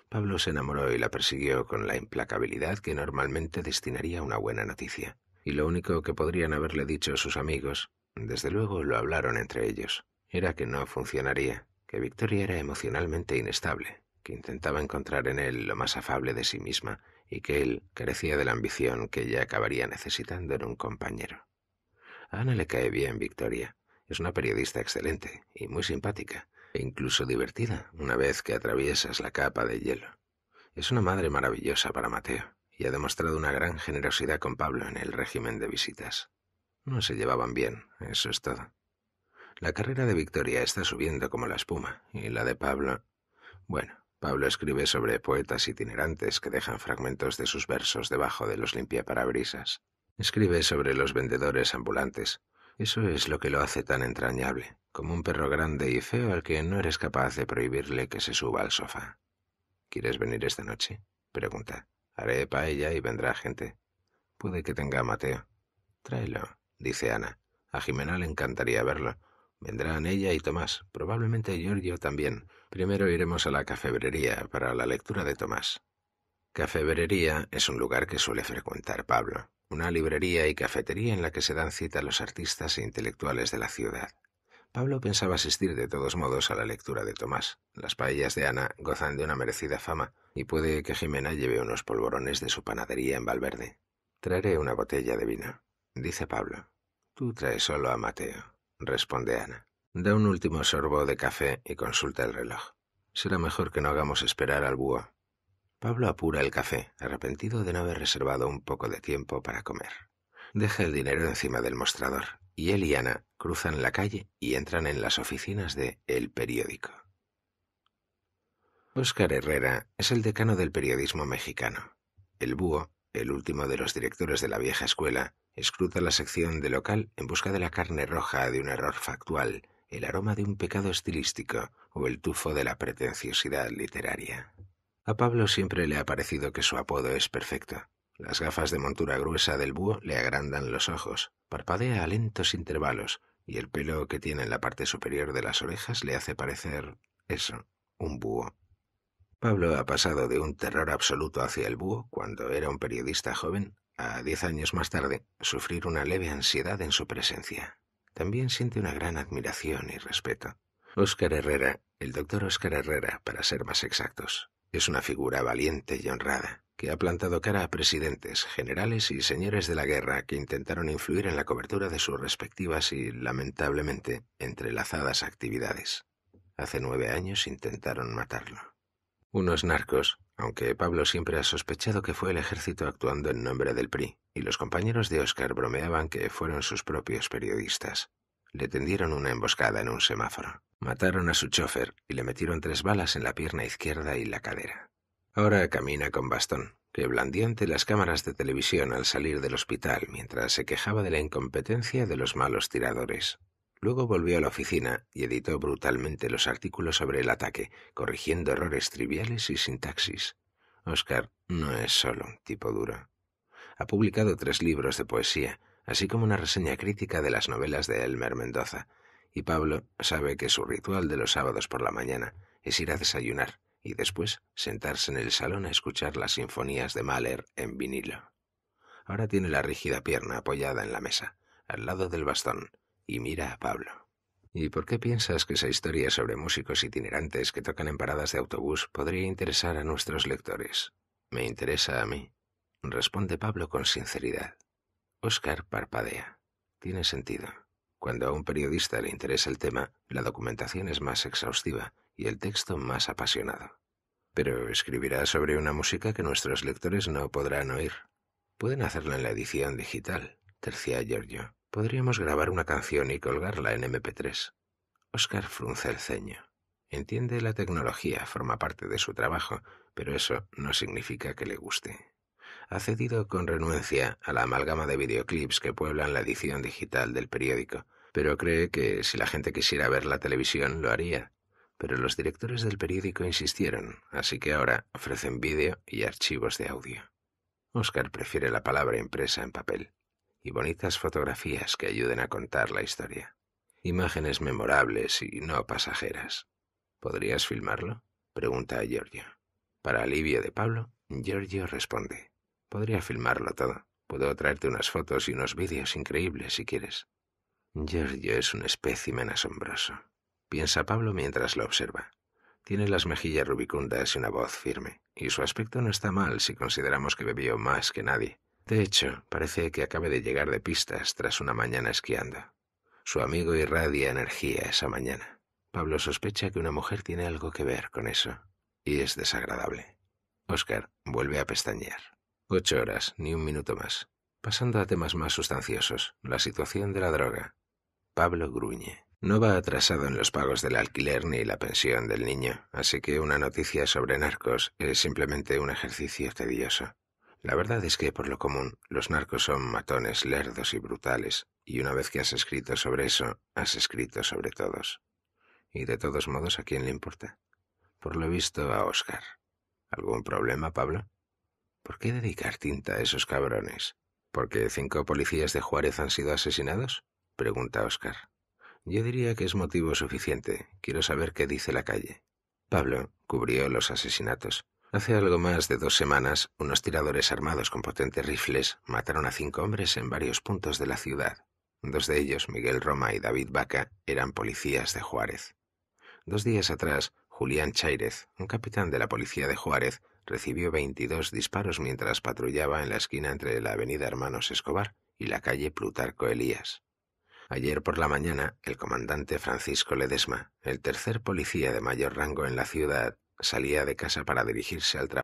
Pablo se enamoró y la persiguió con la implacabilidad que normalmente destinaría una buena noticia. Y lo único que podrían haberle dicho sus amigos, desde luego lo hablaron entre ellos, era que no funcionaría, que Victoria era emocionalmente inestable, que intentaba encontrar en él lo más afable de sí misma y que él carecía de la ambición que ella acabaría necesitando en un compañero. A Ana le cae bien Victoria. Es una periodista excelente y muy simpática, e incluso divertida una vez que atraviesas la capa de hielo. Es una madre maravillosa para Mateo y ha demostrado una gran generosidad con Pablo en el régimen de visitas. No se llevaban bien, eso es todo. La carrera de Victoria está subiendo como la espuma y la de Pablo... Bueno, Pablo escribe sobre poetas itinerantes que dejan fragmentos de sus versos debajo de los limpiaparabrisas. Escribe sobre los vendedores ambulantes, eso es lo que lo hace tan entrañable, como un perro grande y feo al que no eres capaz de prohibirle que se suba al sofá. ¿Quieres venir esta noche? pregunta. Haré paella y vendrá gente. Puede que tenga a Mateo. Tráelo, dice Ana. A Jimena le encantaría verlo. Vendrán ella y Tomás, probablemente Giorgio también. Primero iremos a la cafebrería para la lectura de Tomás. Cafebrería es un lugar que suele frecuentar Pablo una librería y cafetería en la que se dan cita los artistas e intelectuales de la ciudad. Pablo pensaba asistir de todos modos a la lectura de Tomás. Las paellas de Ana gozan de una merecida fama y puede que Jimena lleve unos polvorones de su panadería en Valverde. Traeré una botella de vino, dice Pablo. Tú traes solo a Mateo, responde Ana. Da un último sorbo de café y consulta el reloj. Será mejor que no hagamos esperar al búho, Pablo apura el café, arrepentido de no haber reservado un poco de tiempo para comer. Deja el dinero encima del mostrador y él y Ana cruzan la calle y entran en las oficinas de El Periódico. Óscar Herrera es el decano del periodismo mexicano. El búho, el último de los directores de la vieja escuela, escruta la sección de local en busca de la carne roja de un error factual, el aroma de un pecado estilístico o el tufo de la pretenciosidad literaria. A Pablo siempre le ha parecido que su apodo es perfecto. Las gafas de montura gruesa del búho le agrandan los ojos, parpadea a lentos intervalos, y el pelo que tiene en la parte superior de las orejas le hace parecer eso, un búho. Pablo ha pasado de un terror absoluto hacia el búho cuando era un periodista joven a diez años más tarde sufrir una leve ansiedad en su presencia. También siente una gran admiración y respeto. Óscar Herrera, el doctor Oscar Herrera, para ser más exactos, es una figura valiente y honrada, que ha plantado cara a presidentes, generales y señores de la guerra que intentaron influir en la cobertura de sus respectivas y, lamentablemente, entrelazadas actividades. Hace nueve años intentaron matarlo. Unos narcos, aunque Pablo siempre ha sospechado que fue el ejército actuando en nombre del PRI, y los compañeros de Oscar bromeaban que fueron sus propios periodistas. Le tendieron una emboscada en un semáforo. Mataron a su chofer y le metieron tres balas en la pierna izquierda y la cadera. Ahora camina con bastón, que blandía ante las cámaras de televisión al salir del hospital mientras se quejaba de la incompetencia de los malos tiradores. Luego volvió a la oficina y editó brutalmente los artículos sobre el ataque, corrigiendo errores triviales y sintaxis. Oscar no es solo un tipo duro. Ha publicado tres libros de poesía, así como una reseña crítica de las novelas de Elmer Mendoza, y Pablo sabe que su ritual de los sábados por la mañana es ir a desayunar y después sentarse en el salón a escuchar las sinfonías de Mahler en vinilo. Ahora tiene la rígida pierna apoyada en la mesa, al lado del bastón, y mira a Pablo. ¿Y por qué piensas que esa historia sobre músicos itinerantes que tocan en paradas de autobús podría interesar a nuestros lectores? Me interesa a mí, responde Pablo con sinceridad. Oscar parpadea. Tiene sentido. Cuando a un periodista le interesa el tema, la documentación es más exhaustiva y el texto más apasionado. Pero escribirá sobre una música que nuestros lectores no podrán oír. Pueden hacerla en la edición digital, tercia Giorgio. Podríamos grabar una canción y colgarla en MP3. Oscar frunce el ceño. Entiende la tecnología, forma parte de su trabajo, pero eso no significa que le guste ha cedido con renuencia a la amalgama de videoclips que pueblan la edición digital del periódico, pero cree que si la gente quisiera ver la televisión lo haría. Pero los directores del periódico insistieron, así que ahora ofrecen vídeo y archivos de audio. Oscar prefiere la palabra impresa en papel y bonitas fotografías que ayuden a contar la historia. Imágenes memorables y no pasajeras. ¿Podrías filmarlo? pregunta a Giorgio. Para alivio de Pablo, Giorgio responde. Podría filmarlo todo. Puedo traerte unas fotos y unos vídeos increíbles si quieres. Giorgio es un espécimen asombroso, piensa Pablo mientras lo observa. Tiene las mejillas rubicundas y una voz firme, y su aspecto no está mal si consideramos que bebió más que nadie. De hecho, parece que acabe de llegar de pistas tras una mañana esquiando. Su amigo irradia energía esa mañana. Pablo sospecha que una mujer tiene algo que ver con eso, y es desagradable. Oscar vuelve a pestañear. Ocho horas, ni un minuto más. Pasando a temas más sustanciosos, la situación de la droga. Pablo gruñe. No va atrasado en los pagos del alquiler ni la pensión del niño, así que una noticia sobre narcos es simplemente un ejercicio tedioso. La verdad es que, por lo común, los narcos son matones, lerdos y brutales, y una vez que has escrito sobre eso, has escrito sobre todos. Y de todos modos, ¿a quién le importa? Por lo visto, a Oscar. ¿Algún problema, Pablo? ¿Por qué dedicar tinta a esos cabrones? ¿Porque cinco policías de Juárez han sido asesinados? Pregunta Oscar. Yo diría que es motivo suficiente. Quiero saber qué dice la calle. Pablo cubrió los asesinatos. Hace algo más de dos semanas, unos tiradores armados con potentes rifles mataron a cinco hombres en varios puntos de la ciudad. Dos de ellos, Miguel Roma y David Baca, eran policías de Juárez. Dos días atrás, Julián Chairez, un capitán de la policía de Juárez, recibió 22 disparos mientras patrullaba en la esquina entre la avenida Hermanos Escobar y la calle Plutarco Elías. Ayer por la mañana, el comandante Francisco Ledesma, el tercer policía de mayor rango en la ciudad, salía de casa para dirigirse al trabajo.